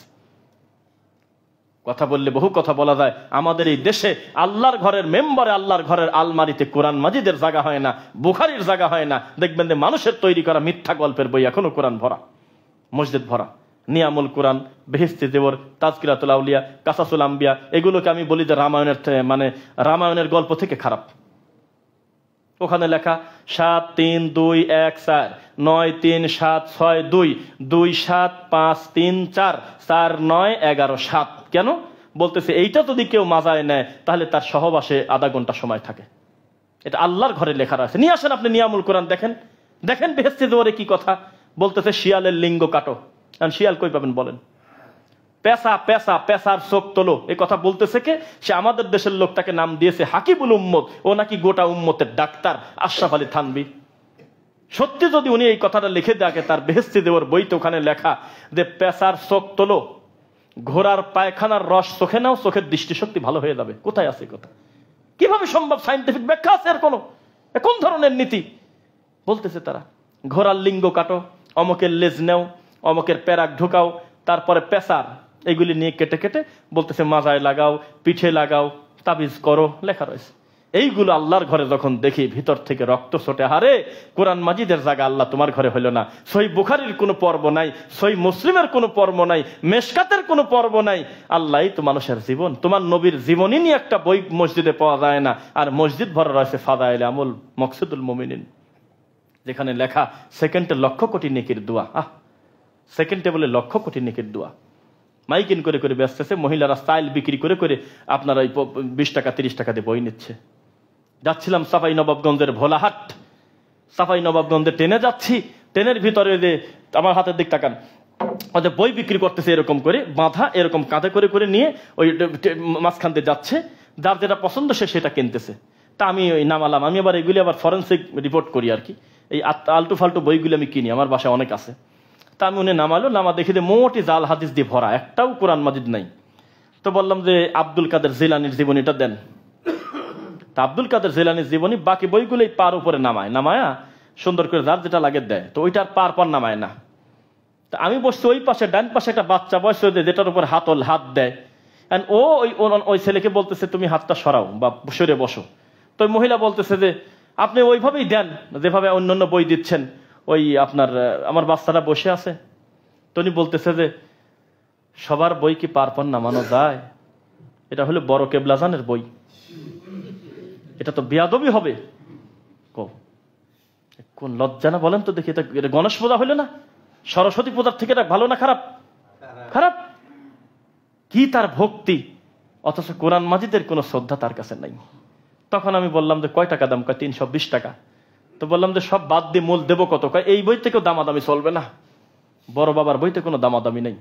কথা বললে বহু কথা বলা যায় আমাদের এই দেশে আল্লাহর ঘরের মেম্বারে আল্লাহর ঘরের আলমারিতে কোরআন মাজিদের জায়গা হয় না বুখারির জায়গা হয় না দেখবেন যে মানুষের তৈরি করা মিথ্যা গল্পের বই এখনো কোরআন ভরা মসজিদ ভরা নিয়ামুল কোরআন বেহিস্তি দেবর তাজকিরাতুল আউলিয়া কাসাসুল আম্বিয়া এগুলোকে আমি বলি যে রামায়ণের মানে রামায়ণের গল্প থেকে খারাপ ওখানে লেখা সাত তিন দুই এক চার নয় তিন সাত ছয় দুই দুই সাত পাঁচ তিন চার চার নয় এগারো সাত কেন বলতেছে এইটা যদি কেউ মাজায় নেয় তাহলে তার সহবাসে আধা ঘন্টা সময় থাকে এটা আল্লাহর ঘরে লেখা আছে নিয়ে আসেন আপনি নিয়ামুল কোরআন দেখেন দেখেন বেহেস্তে জোরে কি কথা বলতেছে শিয়ালের লিঙ্গ কাটো কারণ শিয়াল কই পাবেন বলেন পেশা পেশা পেশার চোখ তোলো এই কথা বলতেছে কে সে আমাদের দেশের লোকটাকে নাম দিয়েছে হাকিবুল উম্মত ও নাকি গোটা উম্মতের ডাক্তার আশরাফ আলী থানবি সত্যি যদি উনি এই কথাটা লিখে দেখে তার বেহেস্তি দেওয়ার বইতে ওখানে লেখা যে পেশার চোখ তোলো ঘোড়ার পায়খানার রস চোখে নাও চোখের দৃষ্টিশক্তি ভালো হয়ে যাবে কোথায় আছে কোথায় কিভাবে সম্ভব সাইন্টিফিক ব্যাখ্যা আছে আর কোনো কোন ধরনের নীতি বলতেছে তারা ঘোড়ার লিঙ্গ কাটো অমকের লেজ নেও অমকের প্যারাক ঢুকাও তারপরে পেশার এগুলি নিয়ে কেটে কেটে বলতেছে মাজায় লাগাও পিঠে লাগাও তাবিজ করো লেখা রয়েছে এইগুলো আল্লাহর ঘরে যখন দেখি ভিতর থেকে রক্ত ছোটে হারে কোরআন মাজিদের জায়গা আল্লাহ তোমার ঘরে হইল না সই বুখারির কোনো পর্ব নাই সই মুসলিমের কোনো পর্ব নাই মেশকাতের কোনো পর্ব নাই আল্লাহ তো মানুষের জীবন তোমার নবীর জীবনই নিয়ে একটা বই মসজিদে পাওয়া যায় না আর মসজিদ ভরা রয়েছে ফাদাইল আমুল মকসুদুল মোমিনিন যেখানে লেখা সেকেন্ডে লক্ষ কোটি নেকির দোয়া আহ সেকেন্ডে বলে লক্ষ কোটি নেকির দোয়া মাইকিন করে করে ব্যস্ত আছে মহিলারা স্টাইল বিক্রি করে করে আপনারা ওই বিশ টাকা তিরিশ টাকা দিয়ে বই নিচ্ছে যাচ্ছিলাম সাফাই নবাবগঞ্জের ভোলাহাট সাফাই নবাবগঞ্জের ট্রেনে যাচ্ছি ট্রেনের ভিতরে যে আমার হাতের দিক তাকান ওদের বই বিক্রি করতেছে এরকম করে বাঁধা এরকম কাঁধে করে করে নিয়ে ওই মাঝখান দিয়ে যাচ্ছে যার যেটা পছন্দ সে সেটা কিনতেছে তা আমি ওই নামালাম আমি আবার এগুলি আবার ফরেন্সিক রিপোর্ট করি আর কি এই আলটু ফালটু বইগুলি আমি কিনি আমার বাসায় অনেক আছে তা আমি উনি নামালো নামা দেখি যে মোটি জাল হাদিস দিয়ে ভরা একটাও কোরআন মাজিদ নাই তো বললাম যে আব্দুল কাদের জিলানির জীবনীটা দেন তা আব্দুল কাদের জেলানির জীবনী বাকি বইগুলোই পার উপরে নামায় নামায়া সুন্দর করে যার যেটা লাগে দেয় তো ওইটার পার পার নামায় না তা আমি বসছি ওই পাশে ডান পাশে একটা বাচ্চা বয়স যেটার উপর হাতল হাত দেয় অ্যান্ড ও ওই ওই ছেলেকে বলতেছে তুমি হাতটা সরাও বা সরে বসো তো মহিলা বলতেছে যে আপনি ওইভাবেই দেন যেভাবে অন্যান্য বই দিচ্ছেন ওই আপনার আমার বাচ্চারা বসে আছে তো উনি বলতেছে যে সবার বই কি পারপন নামানো যায় এটা হলো বড় কেবলাজানের বই এটা তো বেয়াদবি হবে কোন লজ্জা না বলেন তো দেখি এটা এটা গণেশ পূজা হইলো না সরস্বতী পূজার থেকে এটা ভালো না খারাপ খারাপ কি তার ভক্তি অথচ কোরআন মাজিদের কোনো শ্রদ্ধা তার কাছে নাই তখন আমি বললাম যে কয় টাকা দাম কয় তিনশো বিশ টাকা তো বললাম যে সব বাদ দিয়ে মূল দেবো কত কয় এই বই থেকেও দামাদামি চলবে না বড় বাবার বইতে কোনো দামাদামি নেই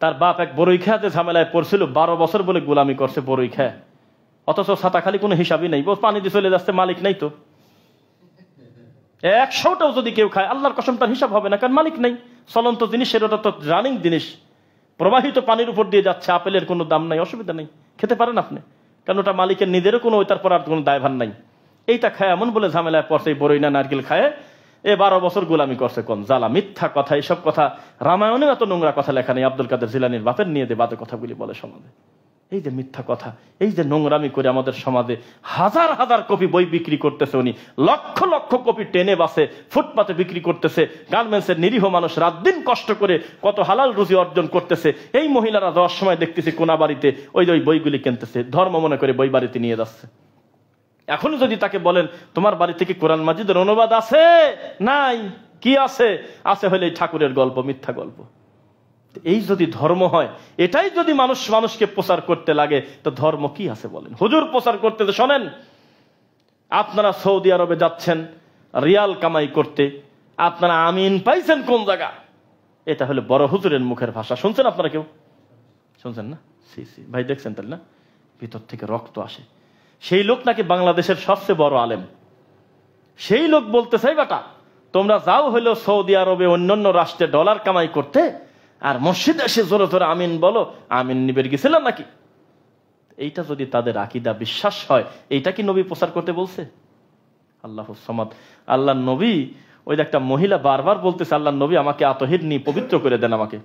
তার বাপ এক বড়ই খেয়াতে ঝামেলায় পড়ছিল বারো বছর বলে গুলামি করছে বড়ই খেয়া অথচ ছাতা খালি কোনো হিসাবই নেই পানি দিয়ে চলে যাচ্ছে মালিক নেই তো একশোটাও যদি কেউ খায় আল্লাহর কসমটার হিসাব হবে না কারণ মালিক নেই চলন্ত জিনিস সেটা তো রানিং জিনিস প্রবাহিত পানির উপর দিয়ে যাচ্ছে আপেলের কোনো দাম নাই অসুবিধা নেই খেতে পারেন আপনি কারণ ওটা মালিকের নিজেরও কোনো ওই তারপর আর কোনো দায়ভার নাই এইটা খায় এমন বলে ঝামেলায় পড়ছে বরই না নারকেল খায় এ বারো বছর গোলামি করছে কোন জ্বালা মিথ্যা কথা এসব কথা রামায়ণেও এত নোংরা কথা লেখা নেই আব্দুল কাদের জিলানির বাপের নিয়ে দে কথাগুলি বলে সমাজে এই যে মিথ্যা কথা এই যে নোংরামি করে আমাদের সমাজে হাজার হাজার কপি বই বিক্রি করতেছে উনি লক্ষ লক্ষ কপি টেনে বাসে ফুটপাতে বিক্রি করতেছে গার্মেন্টসের নিরীহ মানুষ রাত দিন কষ্ট করে কত হালাল রুজি অর্জন করতেছে এই মহিলারা দশ সময় দেখতেছে কোনা বাড়িতে ওই ওই বইগুলি কিনতেছে ধর্ম মনে করে বই বাড়িতে নিয়ে যাচ্ছে এখন যদি তাকে বলেন তোমার বাড়ি থেকে কোরআন মাজিদের অনুবাদ আছে নাই কি আছে আছে হলে ঠাকুরের গল্প মিথ্যা গল্প এই যদি ধর্ম হয় এটাই যদি মানুষ মানুষকে প্রচার করতে লাগে তো ধর্ম কি আছে বলেন হুজুর প্রচার করতে তো শোনেন আপনারা সৌদি আরবে যাচ্ছেন রিয়াল কামাই করতে আপনারা আমিন পাইছেন কোন জায়গা এটা হলো বড় হুজুরের মুখের ভাষা শুনছেন আপনারা কেউ শুনছেন না সি সি ভাই দেখছেন তাহলে না ভিতর থেকে রক্ত আসে সেই লোক নাকি বাংলাদেশের সবচেয়ে বড় আলেম সেই লোক বলতে চাই বাটা তোমরা যাও হইলো সৌদি আরবে অন্যান্য রাষ্ট্রে ডলার কামাই করতে আর মসজিদে এসে জোরে জোরে আমিন বলো আমিন নিবের গেছিলাম নাকি এইটা যদি তাদের আকিদা বিশ্বাস হয় এইটা কি নবী প্রচার করতে বলছে আল্লাহ সমাদ আল্লাহ নবী ওই একটা মহিলা বারবার বলতেছে আল্লাহ নবী আমাকে আতহির নি পবিত্র করে দেন আমাকে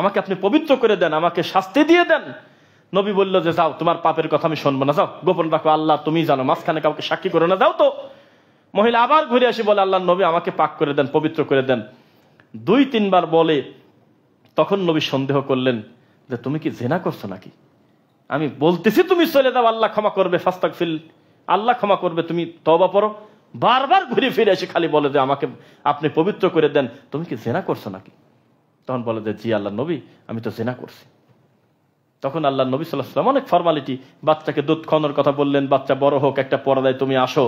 আমাকে আপনি পবিত্র করে দেন আমাকে শাস্তি দিয়ে দেন নবী বলল যে যাও তোমার পাপের কথা আমি শুনবো না যাও গোপন রাখো আল্লাহ তুমি জানো মাঝখানে কাউকে সাক্ষী করো না যাও তো মহিলা আবার ঘুরে আসি বলে আল্লাহ নবী আমাকে পাক করে দেন পবিত্র করে দেন দুই তিনবার বলে তখন নবী সন্দেহ করলেন যে তুমি কি জেনা করছো নাকি আমি বলতেছি তুমি চলে যাও আল্লাহ ক্ষমা করবে ফাস্তাক ফিল আল্লাহ ক্ষমা করবে তুমি তবা পড়ো বারবার ঘুরে ফিরে এসে খালি বলে যে আমাকে আপনি পবিত্র করে দেন তুমি কি জেনা করছো নাকি তখন বলে যে জি আল্লাহ নবী আমি তো জেনা করছি তখন আল্লাহ নবী সাল্লাহাম অনেক ফর্মালিটি বাচ্চাকে দুধ খাওয়ানোর কথা বললেন বাচ্চা বড় হোক একটা পরদায় তুমি আসো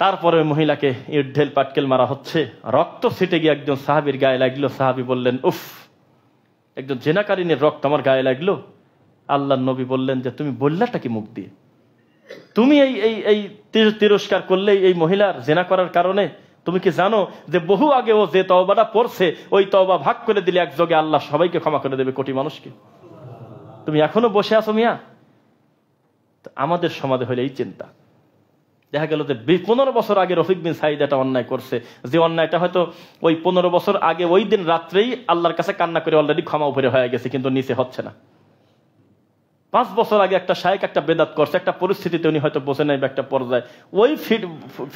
তারপরে মহিলাকে ইট ঢেল পাটকেল মারা হচ্ছে রক্ত ছিটে গিয়ে একজন সাহাবির গায়ে লাগলো সাহাবি বললেন উফ একজন জেনাকারিনের রক্ত আমার গায়ে লাগলো আল্লাহ নবী বললেন যে তুমি কি মুখ দিয়ে তুমি এই এই এই তিরস্কার করলে এই মহিলার জেনা করার কারণে তুমি কি জানো যে বহু আগে ও যে তওবাটা পড়ছে ওই তওবা ভাগ করে দিলে একযোগে আল্লাহ সবাইকে ক্ষমা করে দেবে কোটি মানুষকে তুমি এখনো বসে আছো মিয়া আমাদের সমাজে হলে এই চিন্তা দেখা গেল যে পনেরো বছর আগে রফিক বিন সাইদ এটা অন্যায় করছে যে অন্যায়টা হয়তো ওই পনেরো বছর আগে ওই দিন রাত্রেই আল্লাহর কাছে কান্না করে অলরেডি ক্ষমা উপরে হয়ে গেছে কিন্তু নিচে হচ্ছে না পাঁচ বছর আগে একটা শায়েক একটা বেদাত করছে একটা পরিস্থিতিতে উনি হয়তো বসে নেবে একটা পর্যায়ে ওই ফিট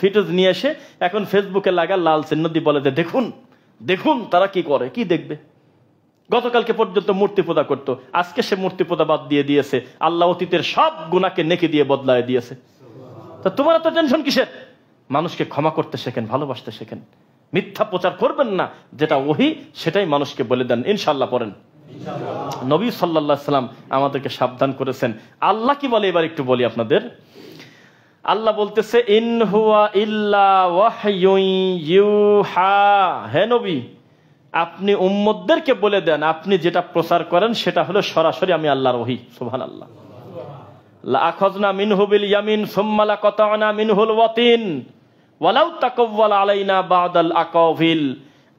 ফিটেজ নিয়ে এসে এখন ফেসবুকে লাগা লাল চিহ্ন বলে যে দেখুন দেখুন তারা কি করে কি দেখবে গতকালকে পর্যন্ত মূর্তি পূজা করতো আজকে সে মূর্তি পূজা বাদ দিয়ে দিয়েছে আল্লাহ অতীতের সব গুণাকে নেকি দিয়ে বদলায় দিয়েছে তা তোমার এত টেনশন কিসের মানুষকে ক্ষমা করতে শেখেন ভালোবাসতে শেখেন মিথ্যা প্রচার করবেন না যেটা ওহি সেটাই মানুষকে বলে দেন ইনশাল্লাহ পড়েন নবী সাল্লা সাল্লাম আমাদেরকে সাবধান করেছেন আল্লাহ কি বলে এবার একটু বলি আপনাদের আল্লাহ বলতেছে ইনহুয়া ইহা হে নবী আপনি উম্মদদেরকে বলে দেন আপনি যেটা প্রচার করেন সেটা হলো সরাসরি আমি আল্লাহর ওহি সোহান আল্লাহ ইয়ামিন মিনহুল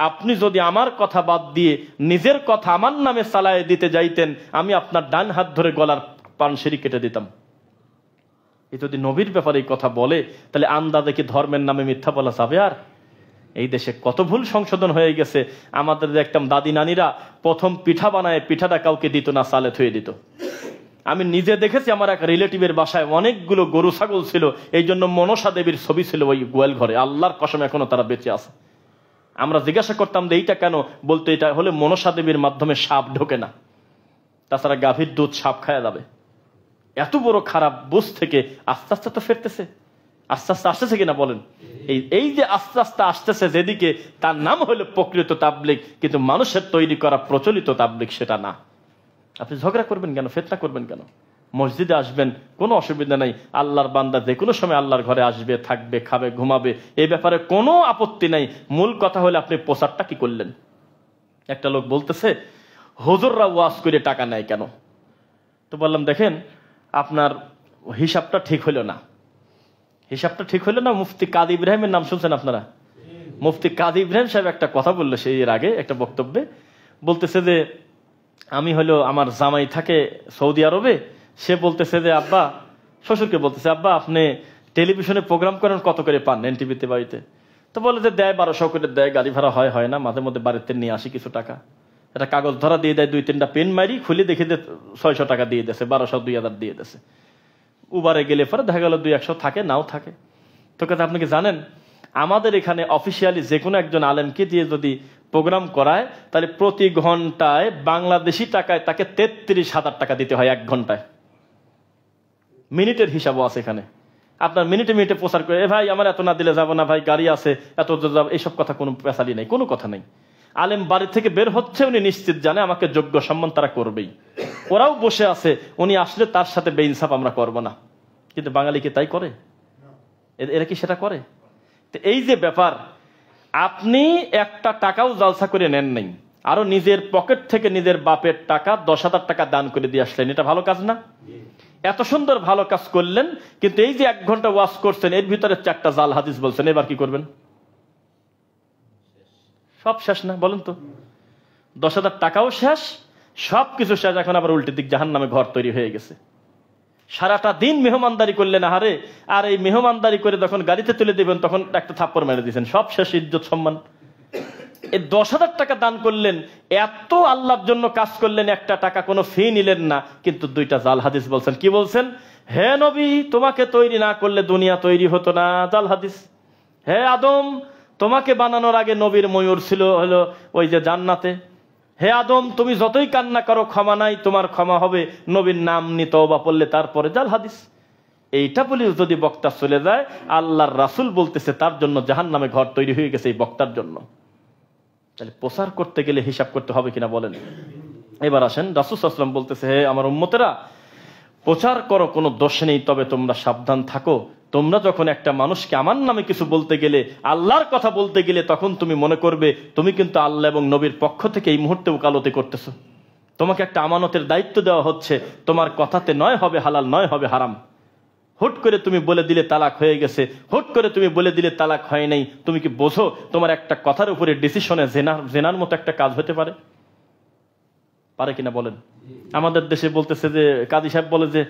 আপনি যদি আমার কথা বাদ দিয়ে নিজের কথা আমার নামে চালায় দিতে যাইতেন আমি আপনার ডান হাত ধরে গলার পান কেটে দিতাম এ যদি নবীর ব্যাপারে কথা বলে তাহলে আন্দাজে কি ধর্মের নামে মিথ্যা বলা যাবে আর এই দেশে কত ভুল সংশোধন হয়ে গেছে আমাদের দেখতাম দাদি নানিরা প্রথম পিঠা বানায় পিঠাটা কাউকে দিত না সালে থুয়ে দিত আমি নিজে দেখেছি আমার এক রিলেটিভের বাসায় অনেকগুলো গরু ছাগল ছিল এই জন্য মনসা দেবীর ছবি ছিল ওই গোয়াল ঘরে আল্লাহর কসম এখনো তারা বেঁচে আছে আমরা জিজ্ঞাসা করতাম যে এইটা কেন বলতো এটা হলে মনসা দেবীর মাধ্যমে সাপ ঢোকে না তাছাড়া গাভীর দুধ সাপ খায়া যাবে এত বড় খারাপ বোঝ থেকে আস্তে আস্তে তো ফেরতেছে আস্তে আস্তে আসতেছে কিনা বলেন এই এই যে আস্তে আস্তে আসতেছে যেদিকে তার নাম হলো প্রকৃত তাবলিক কিন্তু মানুষের তৈরি করা প্রচলিত তাবলিক সেটা না আপনি ঝগড়া করবেন কেন ফেতনা করবেন কেন মসজিদে আসবেন কোনো অসুবিধা নাই আল্লাহর বান্দা যে কোনো সময় আল্লাহর ঘরে আসবে থাকবে খাবে ঘুমাবে এই ব্যাপারে কোনো আপত্তি নাই মূল কথা হলে আপনি প্রচারটা কি করলেন একটা লোক বলতেছে হজুররা ওয়াজ করে টাকা নেয় কেন তো বললাম দেখেন আপনার হিসাবটা ঠিক হলো না হিসাবটা ঠিক হলো না মুফতি কাদ ইব্রাহিমের নাম শুনছেন আপনারা মুফতি কাদ ইব্রাহিম সাহেব একটা কথা বললো সেই এর আগে একটা বক্তব্যে বলতেছে যে আমি হলো আমার জামাই থাকে সৌদি আরবে সে বলতেছে যে আব্বা শ্বশুরকে বলতেছে আব্বা আপনি টেলিভিশনে প্রোগ্রাম করেন কত করে পান এন টিভিতে বাড়িতে তো বলে যে দেয় বারোশো করে দেয় গাড়ি ভাড়া হয় হয় না মাঝে মধ্যে বাড়িতে নিয়ে আসি কিছু টাকা এটা কাগজ ধরা দিয়ে দেয় দুই তিনটা পেন মারি খুলে দেখে যে ছয়শো টাকা দিয়ে দেশে বারোশো দুই হাজার দিয়ে দেশে উবারে গেলে পরে দেখা গেল দুই একশো থাকে নাও থাকে তো কথা আপনি কি জানেন আমাদের এখানে অফিসিয়ালি যে কোনো একজন আলেমকে দিয়ে যদি প্রোগ্রাম করায় তাহলে প্রতি ঘন্টায় বাংলাদেশি টাকায় তাকে তেত্রিশ হাজার টাকা দিতে হয় এক ঘন্টায় মিনিটের হিসাবও আছে এখানে আপনার মিনিটে মিনিটে প্রচার করে এ ভাই আমার এত না দিলে যাবো না ভাই গাড়ি আছে এত যাবো এইসব কথা কোনো পেশালি নেই কোনো কথা নেই আলেম বাড়ি থেকে বের হচ্ছে উনি নিশ্চিত জানে আমাকে যোগ্য সম্মান তারা করবেই ওরাও বসে আছে উনি আসলে তার সাথে বেইনসাফ আমরা করব না কিন্তু বাঙালি কি তাই করে এরা কি সেটা করে তো এই যে ব্যাপার আপনি একটা টাকাও জালসা করে নেন নাই আরো নিজের পকেট থেকে নিজের বাপের টাকা দশ হাজার টাকা দান করে দিয়ে আসলেন এটা ভালো কাজ না এত সুন্দর ভালো কাজ করলেন কিন্তু এই যে এক ঘন্টা ওয়াশ করছেন এর ভিতরে চারটা জাল হাদিস বলছেন এবার কি করবেন সব শেষ না বলেন তো দশ হাজার টাকাও শেষ সব কিছু শেষ এখন আবার উল্টে দিক জাহান নামে ঘর তৈরি হয়ে গেছে সারাটা দিন মেহমানদারি করলেন আহারে আর এই মেহমানদারি করে যখন গাড়িতে তুলে দেবেন তখন একটা থাপ্পর মেরে দিয়েছেন সব শেষ ইজ্জত সম্মান এই দশ হাজার টাকা দান করলেন এত আল্লাহর জন্য কাজ করলেন একটা টাকা কোনো ফি নিলেন না কিন্তু দুইটা জাল হাদিস বলছেন কি বলছেন হে নবী তোমাকে তৈরি না করলে দুনিয়া তৈরি হতো না জাল হাদিস হে আদম তোমাকে বানানোর আগে নবীর ময়ূর ছিল হলো ওই যে জান্নাতে হে আদম তুমি যতই কান্না করো ক্ষমা নাই তোমার ক্ষমা হবে নবীর নাম নিত বা পড়লে তারপরে জাল হাদিস এইটা বলে যদি বক্তা চলে যায় আল্লাহর রাসুল বলতেছে তার জন্য জাহান নামে ঘর তৈরি হয়ে গেছে এই বক্তার জন্য তাহলে প্রচার করতে গেলে হিসাব করতে হবে কিনা বলেন এবার আসেন রাসুল আসলাম বলতেছে হে আমার উম্মতেরা প্রচার করো কোনো দোষ নেই তবে তোমরা সাবধান থাকো তোমরা যখন একটা মানুষকে আমার নামে কিছু বলতে গেলে আল্লাহর কথা বলতে গেলে তখন তুমি মনে করবে তুমি কিন্তু আল্লাহ এবং নবীর পক্ষ থেকে এই মুহূর্তে ওকালতি করতেছো তোমাকে একটা আমানতের দায়িত্ব দেওয়া হচ্ছে তোমার কথাতে নয় হবে হালাল নয় হবে হারাম হুট করে তুমি বলে দিলে তালাক হয়ে গেছে হুট করে তুমি বলে দিলে তালাক হয় নাই তুমি কি বোঝো তোমার একটা কথার উপরে ডিসিশনে জেনার জেনার মতো একটা কাজ হতে পারে পারে কিনা বলেন আমাদের দেশে বলতেছে যে কাজী সাহেব বলে যে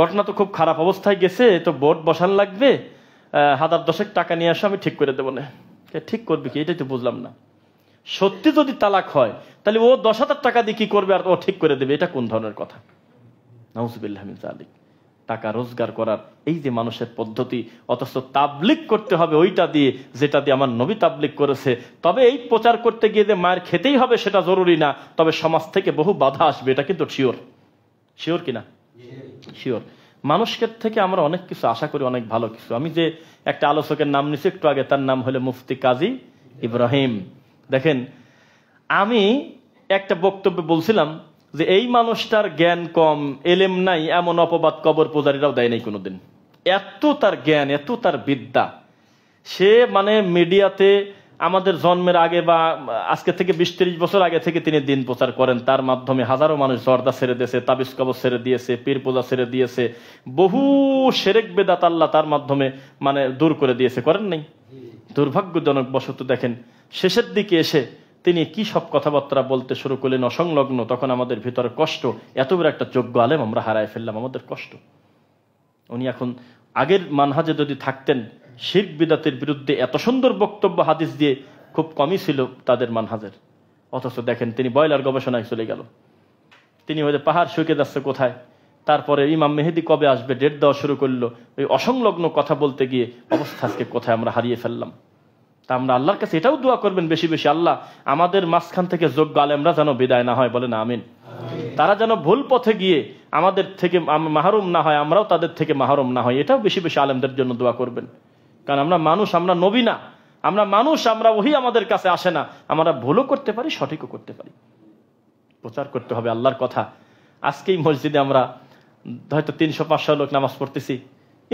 ঘটনা তো খুব খারাপ অবস্থায় গেছে তো বোর্ড বসান লাগবে হাজার দশেক টাকা নিয়ে আসো আমি ঠিক করে দেবো না ঠিক করবে কি এটাই তো বুঝলাম না সত্যি যদি তালাক হয় তাহলে ও দশ হাজার টাকা দিয়ে কি করবে আর ও ঠিক করে দেবে এটা কোন ধরনের কথা নাউজবিল্লাহমিন টাকা রোজগার করার এই যে মানুষের পদ্ধতি অথচ তাবলিক করতে হবে ওইটা দিয়ে যেটা দিয়ে আমার নবী তাবলিক করেছে তবে এই প্রচার করতে গিয়ে যে মায়ের খেতেই হবে সেটা জরুরি না তবে সমাজ থেকে বহু বাধা আসবে এটা কিন্তু শিওর শিওর কিনা শিওর মানুষের থেকে আমরা অনেক কিছু আশা করি অনেক ভালো কিছু আমি যে একটা আলোচকের নাম নিছি একটু আগে তার নাম হলো মুফতি কাজী ইব্রাহিম দেখেন আমি একটা বক্তব্য বলছিলাম যে এই মানুষটার জ্ঞান কম এলেম নাই এমন অপবাদ কবর পূজারীরাও দেয় নাই কোনোদিন এত তার জ্ঞান এত তার বিদ্যা সে মানে মিডিয়াতে আমাদের জন্মের আগে বা আজকে থেকে বিশ তিরিশ বছর আগে থেকে তিনি দিন প্রচার করেন তার মাধ্যমে হাজারো মানুষ জর্দা ছেড়ে দিয়েছে তাবিজ কবর ছেড়ে দিয়েছে পীর পূজা ছেড়ে দিয়েছে বহু সেরেক বেদাত আল্লাহ তার মাধ্যমে মানে দূর করে দিয়েছে করেন নাই দুর্ভাগ্যজনক বশত দেখেন শেষের দিকে এসে তিনি কি সব কথাবার্তা বলতে শুরু করলেন অসংলগ্ন তখন আমাদের ভিতরে কষ্ট এত বড় একটা যোগ্য আলেম আমরা হারায় ফেললাম আমাদের কষ্ট উনি এখন আগের মানহাজে যদি থাকতেন শির্ক বিদাতের বিরুদ্ধে এত সুন্দর বক্তব্য হাদিস দিয়ে খুব কমই ছিল তাদের মানহাজের অথচ দেখেন তিনি বয়লার গবেষণায় চলে গেল তিনি হয়তো পাহাড় শুকে যাচ্ছে কোথায় তারপরে ইমাম মেহেদি কবে আসবে ডেট দেওয়া শুরু করলো ওই অসংলগ্ন কথা বলতে গিয়ে অবস্থা আজকে কোথায় আমরা হারিয়ে ফেললাম তা আমরা আল্লাহর কাছে এটাও দোয়া করবেন বেশি বেশি আল্লাহ আমাদের মাঝখান থেকে যোগ্য আলেমরা যেন বিদায় না হয় বলে না আমিন তারা যেন ভুল পথে গিয়ে আমাদের থেকে মাহরুম না হয় আমরাও তাদের থেকে মাহরুম না হয় এটাও বেশি বেশি আলেমদের জন্য দোয়া করবেন কারণ আমরা মানুষ আমরা নবী না আমরা মানুষ আমরা ওহি আমাদের কাছে আসে না আমরা ভুলও করতে পারি সঠিকও করতে পারি প্রচার করতে হবে আল্লাহর কথা আজকেই মসজিদে আমরা হয়তো তিনশো পাঁচশো লোক নামাজ পড়তেছি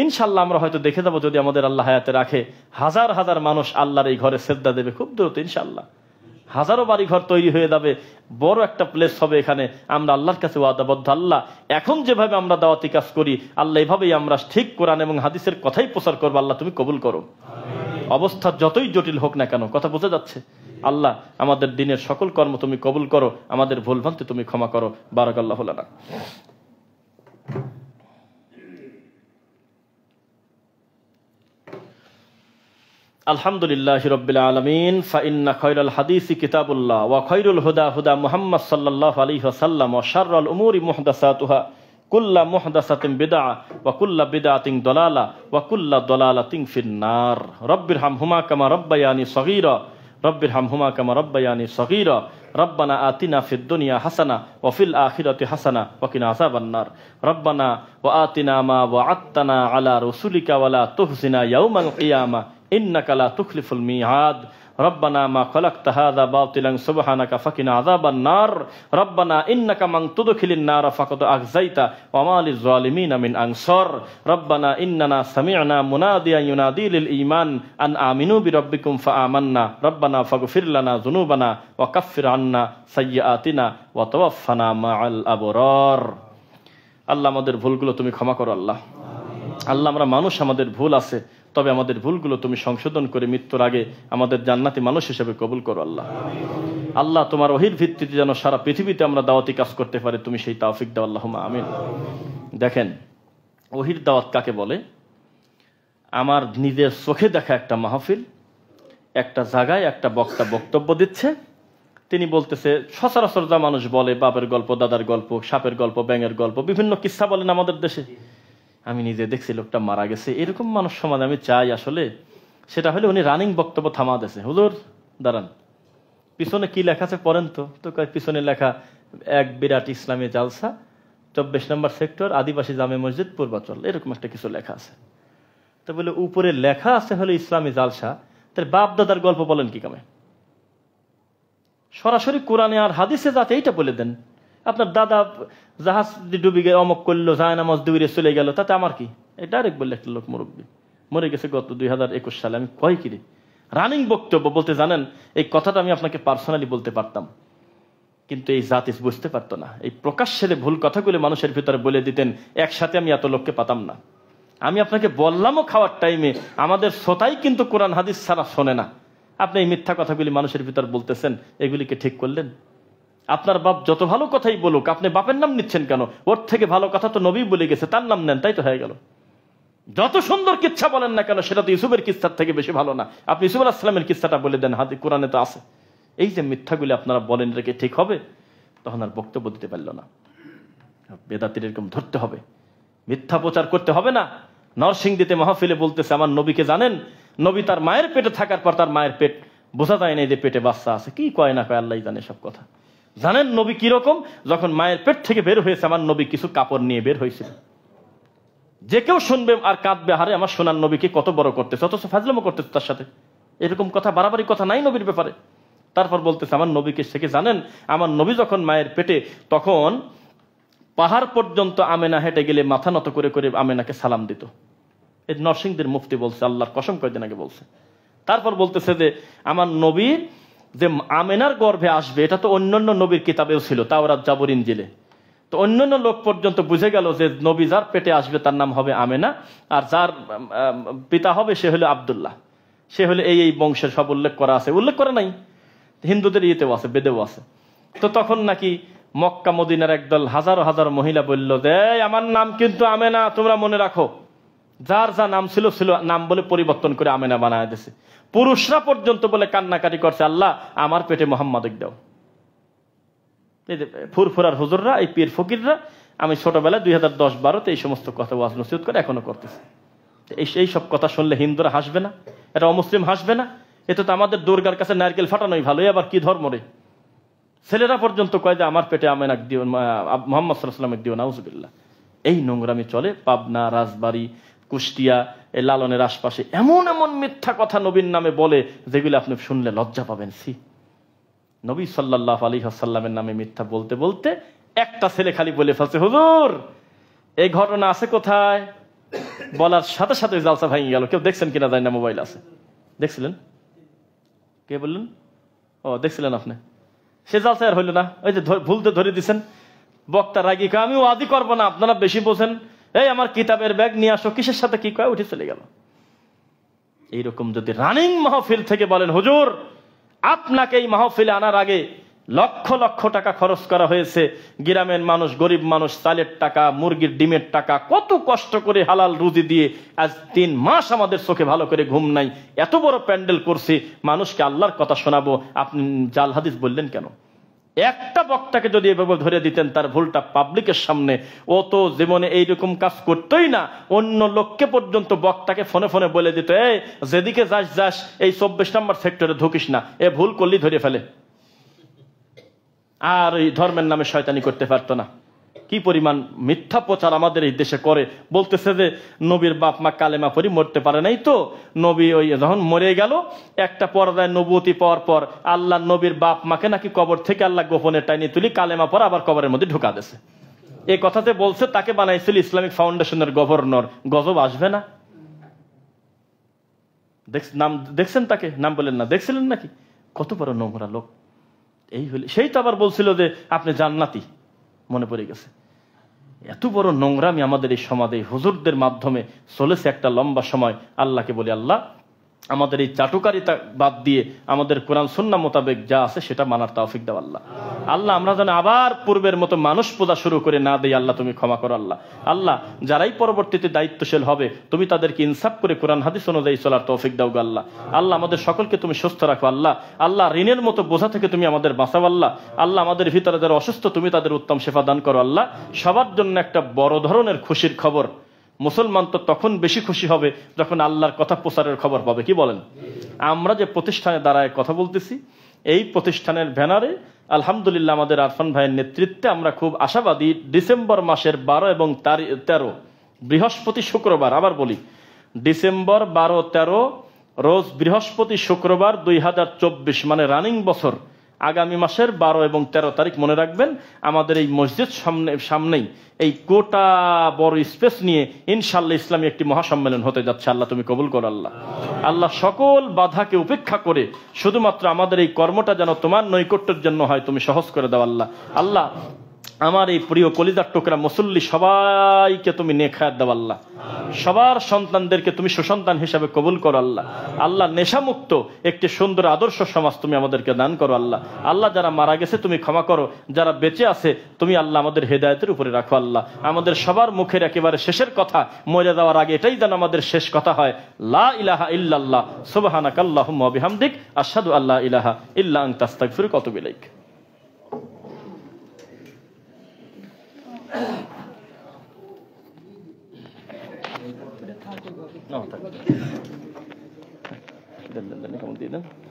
ইনশাল্লাহ আমরা হয়তো দেখে যাবো যদি আমাদের আল্লাহ হায়াতে রাখে হাজার হাজার মানুষ আল্লাহর এই ঘরে শ্রদ্ধা দেবে খুব দ্রুত ইনশাল্লাহ হাজারো বাড়িঘর তৈরি হয়ে যাবে বড় একটা প্লেস হবে এখানে আমরা আল্লাহর কাছে ওয়াদাবদ্ধ আল্লাহ এখন যেভাবে আমরা দাওয়াতি কাজ করি আল্লাহ এভাবেই আমরা ঠিক কোরআন এবং হাদিসের কথাই প্রচার করবো আল্লাহ তুমি কবুল করো অবস্থা যতই জটিল হোক না কেন কথা বোঝা যাচ্ছে আল্লাহ আমাদের দিনের সকল কর্ম তুমি কবুল করো আমাদের ভুলভ্রান্তি তুমি ক্ষমা করো বারাকাল্লাহ লানা الحمد لله رب العالمين فإن خير الحديث كتاب الله وخير الهدى هدى محمد صلى الله عليه وسلم وشر الأمور محدثاتها كل محدثة بدعة وكل بدعة ضلالة وكل ضلالة في النار رب ارحمهما كما ربياني صغيرا رب ارحمهما كما ربياني صغيرا ربنا آتنا في الدنيا حسنة وفي الآخرة حسنة وقنا عذاب النار ربنا وآتنا ما وعدتنا على رسلك ولا تخزنا يوم القيامة ইন্নাকালা তুখলিফুল মিহাদ রব্বানা মা খলাক তাহাদা বাতিলাং সুবহানাকা ফাকিনা রব্বানা ইন্নাকা মান তুদখিলিন নার ফাকাদ আগজাইতা ওয়া মা লিজালিমিনা মিন রব্বানা ইন্নানা সামি'না মুনাদিয়া আন আমিনু বিরাব্বিকুম ফাআমান্না রব্বানা ফাগফির লানা যুনুবানা ওয়া কাফফির আন্না সাইয়্যাতিনা ওয়া তাওয়াফফানা মাআল আবরার আল্লাহ আমাদের ভুলগুলো তুমি ক্ষমা করো আল্লাহ আল্লাহ আমরা মানুষ আমাদের ভুল আছে তবে আমাদের ভুলগুলো তুমি সংশোধন করে মৃত্যুর আগে আমাদের জান্নাতি মানুষ হিসেবে কবুল করো আল্লাহ আল্লাহ তোমার অহির ভিত্তিতে যেন সারা পৃথিবীতে আমরা দাওয়াতি কাজ করতে পারি তুমি সেই তাওফিক দাও আল্লাহ আমিন দেখেন অহির দাওয়াত কাকে বলে আমার নিজের চোখে দেখা একটা মাহফিল একটা জায়গায় একটা বক্তা বক্তব্য দিচ্ছে তিনি বলতেছে সচরাচর যা মানুষ বলে বাপের গল্প দাদার গল্প সাপের গল্প ব্যাঙের গল্প বিভিন্ন কিস্সা বলেন আমাদের দেশে আমি নিজে দেখছি লোকটা মারা গেছে এরকম মানুষ সমাজ আমি চাই আসলে সেটা হলে উনি রানিং বক্তব্য থামা দিয়েছে হুজুর দাঁড়ান পিছনে কি লেখা আছে পড়েন তো তো পিছনে লেখা এক বিরাট ইসলামী জালসা চব্বিশ নম্বর সেক্টর আদিবাসী জামে মসজিদ পূর্বাচল এরকম একটা কিছু লেখা আছে তো বলে উপরে লেখা আছে হলো ইসলামী জালসা তার বাপ দাদার গল্প বলেন কি কামে সরাসরি কোরআনে আর হাদিসে যাতে এইটা বলে দেন আপনার দাদা জাহাজ ডুবে গিয়ে অমক করলো জায়নামাজ দুইরে চলে গেল তাতে আমার কি এই ডাইরেক্ট বললে একটা লোক মুরব্বী মরে গেছে গত দুই হাজার একুশ সালে আমি কয় কিরে রানিং বক্তব্য বলতে জানেন এই কথাটা আমি আপনাকে পার্সোনালি বলতে পারতাম কিন্তু এই জাতি বুঝতে পারতো না এই প্রকাশ্যে ভুল কথাগুলো মানুষের ভিতরে বলে দিতেন একসাথে আমি এত লোককে পাতাম না আমি আপনাকে বললামও খাওয়ার টাইমে আমাদের শ্রোতাই কিন্তু কোরআন হাদিস ছাড়া শোনে না আপনি এই মিথ্যা কথাগুলি মানুষের ভিতর বলতেছেন এগুলিকে ঠিক করলেন আপনার বাপ যত ভালো কথাই বলুক আপনি বাপের নাম নিচ্ছেন কেন ওর থেকে ভালো কথা তো নবী বলে গেছে তার নাম নেন তাই তো হয়ে গেল যত সুন্দর কিচ্ছা বলেন না কেন সেটা তো ইসুফের কিস্তার থেকে বেশি ভালো না আপনি ইউসুফ আসলামের কিস্তাটা বলে দেন হাতে কোরআনে তো আছে এই যে মিথ্যাগুলি আপনারা বলেন রেখে ঠিক হবে তখন আর বক্তব্য দিতে পারল না বেদাতির এরকম ধরতে হবে মিথ্যা প্রচার করতে হবে না নরসিং দিতে মাহফিলে বলতেছে আমার নবীকে জানেন নবী তার মায়ের পেটে থাকার পর তার মায়ের পেট বোঝা যায় না যে পেটে বাচ্চা আছে কি কয় না কয় আল্লাহ জানে সব কথা জানেন নবী কিরকম যখন মায়ের পেট থেকে বের হয়েছে আমার নবী কিছু কাপড় নিয়ে বের হয়েছিল যে কেউ শুনবে আর কাঁদবে হারে আমার সোনার নবীকে কত বড় করতেছে অথচ ফাজলামো করতেছে তার সাথে এরকম কথা বাড়াবাড়ি কথা নাই নবীর ব্যাপারে তারপর বলতেছে আমার নবীকে শেখে জানেন আমার নবী যখন মায়ের পেটে তখন পাহাড় পর্যন্ত আমেনা হেঁটে গেলে মাথা নত করে করে আমেনাকে সালাম দিত এর নরসিংদের মুফতি বলছে আল্লাহর কসম কয়দিন আগে বলছে তারপর বলতেছে যে আমার নবীর যে আমেনার গর্ভে আসবে এটা তো অন্যান্য নবীর কিতাবেও ছিল তাওরাত জাবরিন জেলে তো অন্যান্য লোক পর্যন্ত বুঝে গেল যে নবী যার পেটে আসবে তার নাম হবে আমেনা আর যার পিতা হবে সে হলো আবদুল্লাহ সে হলো এই এই বংশের সব উল্লেখ করা আছে উল্লেখ করে নাই হিন্দুদের ইয়েতেও আছে বেদেও আছে তো তখন নাকি মক্কা মদিনার একদল হাজার হাজার মহিলা বলল যে আমার নাম কিন্তু আমেনা তোমরা মনে রাখো যার যা নাম ছিল ছিল নাম বলে পরিবর্তন করে আমেনা বানায় দিছে পুরুষরা পর্যন্ত বলে কান্নাকাটি করছে আল্লাহ আমার পেটে মোহাম্মদ দাও এই যে ফুরফুরার হুজুররা এই পীর ফকিররা আমি ছোটবেলায় দুই হাজার দশ বারোতে এই সমস্ত কথা ওয়াজ নসিহত করে এখনো করতেছে এই এই সব কথা শুনলে হিন্দুরা হাসবে না এটা অমুসলিম হাসবে না এতে তো আমাদের দুর্গার কাছে নারকেল ফাটানোই ভালো আবার কি ধর্ম রে ছেলেরা পর্যন্ত কয় যে আমার পেটে আমেন এক দিও মোহাম্মদ সাল্লাহ সাল্লামের দিও নাউজবিল্লা এই নোংরামি চলে পাবনা রাজবাড়ি কুষ্টিয়া এ লালনের আশপাশে এমন এমন মিথ্যা কথা নবীর নামে বলে যেগুলো আপনি শুনলে লজ্জা পাবেন সি নবী সাল্লাহ আলী হাসাল্লামের নামে মিথ্যা বলতে বলতে একটা ছেলে খালি বলে ফেলছে হুজুর এই ঘটনা আছে কোথায় বলার সাথে সাথে জালসা ভাঙি গেল কেউ দেখছেন কিনা জানি না মোবাইল আছে দেখছিলেন কে বললেন ও দেখছিলেন আপনি সে জালসা আর হইল না ওই যে ভুলতে ধরে দিছেন বক্তা রাগি আমি আদি করবো না আপনারা বেশি বোঝেন এই আমার কিতাবের ব্যাগ নিয়ে আসো কিসের সাথে কি কয় উঠে চলে গেল এইরকম যদি রানিং মাহফিল থেকে বলেন হুজুর আপনাকে এই মাহফিলে আনার আগে লক্ষ লক্ষ টাকা খরচ করা হয়েছে গ্রামের মানুষ গরিব মানুষ চালের টাকা মুরগির ডিমের টাকা কত কষ্ট করে হালাল রুজি দিয়ে আজ তিন মাস আমাদের চোখে ভালো করে ঘুম নাই এত বড় প্যান্ডেল করছি মানুষকে আল্লাহর কথা শোনাবো আপনি জাল হাদিস বললেন কেন একটা বক্তাকে যদি এভাবে ধরে দিতেন তার ভুলটা পাবলিকের সামনে ও তো জীবনে এইরকম কাজ করতোই না অন্য লোককে পর্যন্ত বক্তাকে ফোনে ফোনে বলে দিত এ যেদিকে যাস যাস এই চব্বিশ নম্বর সেক্টরে ঢুকিস না এ ভুল করলেই ধরে ফেলে আর এই ধর্মের নামে শয়তানি করতে পারতো না কি পরিমাণ মিথ্যা প্রচার আমাদের এই দেশে করে বলতেছে যে নবীর বাপ মা কালেমা পরি মরতে পারে নাই তো নবী ওই যখন মরে গেল একটা পর্দায় নবতি পর পর আল্লাহ নবীর বাপ মাকে নাকি কবর থেকে আল্লাহ গোপনে টাইনি তুলি কালেমা পর আবার কবরের মধ্যে ঢুকা দিয়েছে এই কথাতে বলছে তাকে বানাইছিল ইসলামিক ফাউন্ডেশনের গভর্নর গজব আসবে না নাম দেখছেন তাকে নাম বলেন না দেখছিলেন নাকি কত বড় নোংরা লোক এই হলে সেই তো আবার বলছিল যে আপনি জান্নাতি মনে পড়ে গেছে এত বড় নোংরামি আমাদের এই সমাজে হুজুরদের মাধ্যমে চলেছে একটা লম্বা সময় আল্লাহকে বলি আল্লাহ আমাদের এই চাটুকারিতা বাদ দিয়ে আমাদের কোরআন সুন্না মোতাবেক যা আছে সেটা মানার তাওফিক দাও আল্লাহ আল্লাহ আমরা যেন আবার পূর্বের মতো মানুষ পূজা শুরু করে না দেই আল্লাহ তুমি ক্ষমা করো আল্লাহ আল্লাহ যারাই পরবর্তীতে দায়িত্বশীল হবে তুমি তাদেরকে ইনসাফ করে কোরআন হাদিস অনুযায়ী চলার তৌফিক দাও আল্লাহ আল্লাহ আমাদের সকলকে তুমি সুস্থ রাখো আল্লাহ আল্লাহ ঋণের মতো বোঝা থেকে তুমি আমাদের বাঁচাও আল্লাহ আল্লাহ আমাদের ভিতরে যারা অসুস্থ তুমি তাদের উত্তম সেবা দান করো আল্লাহ সবার জন্য একটা বড় ধরনের খুশির খবর মুসলমান তো তখন বেশি খুশি হবে যখন আল্লাহর কথা প্রচারের খবর পাবে কি বলেন আমরা যে প্রতিষ্ঠানে দাঁড়ায় কথা বলতেছি এই প্রতিষ্ঠানের ব্যানারে আলহামদুলিল্লাহ আমাদের আরফান ভাইয়ের নেতৃত্বে আমরা খুব আশাবাদী ডিসেম্বর মাসের বারো এবং তেরো বৃহস্পতি শুক্রবার আবার বলি ডিসেম্বর বারো তেরো রোজ বৃহস্পতি শুক্রবার দুই মানে রানিং বছর আগামী মাসের বারো এবং ১৩ তারিখ মনে রাখবেন আমাদের এই মসজিদ সামনে সামনেই এই গোটা বড় স্পেস নিয়ে ইনশাল্লাহ ইসলামী একটি মহাসম্মেলন হতে যাচ্ছে আল্লাহ তুমি কবুল কর আল্লাহ আল্লাহ সকল বাধাকে উপেক্ষা করে শুধুমাত্র আমাদের এই কর্মটা যেন তোমার নৈকট্যের জন্য হয় তুমি সহজ করে দাও আল্লাহ আল্লাহ আমার এই প্রিয় কলিদার টোকরা মুসল্লি সবাইকে তুমি নেখায়াত দাও আল্লাহ সবার সন্তানদেরকে তুমি সুসন্তান হিসাবে কবুল করো আল্লাহ আল্লাহ নেশামুক্ত একটি সুন্দর আদর্শ সমাজ তুমি আমাদেরকে দান করো আল্লাহ আল্লাহ যারা মারা গেছে তুমি ক্ষমা করো যারা বেঁচে আছে তুমি আল্লাহ আমাদের হেদায়তের উপরে রাখো আল্লাহ আমাদের সবার মুখের একেবারে শেষের কথা মরে দেওয়ার আগে এটাই যেন আমাদের শেষ কথা হয় লা ইলাহা ইল্লাল্লাহ সুবহানাকাল্লাহুম্মা বিহামদিক আশহাদু আল্লা ইলাহা ইল্লা আনতা আস্তাগফিরুকা ওয়া আতুবু ইলাইক No, tak. Dan dan dan kamu tidak.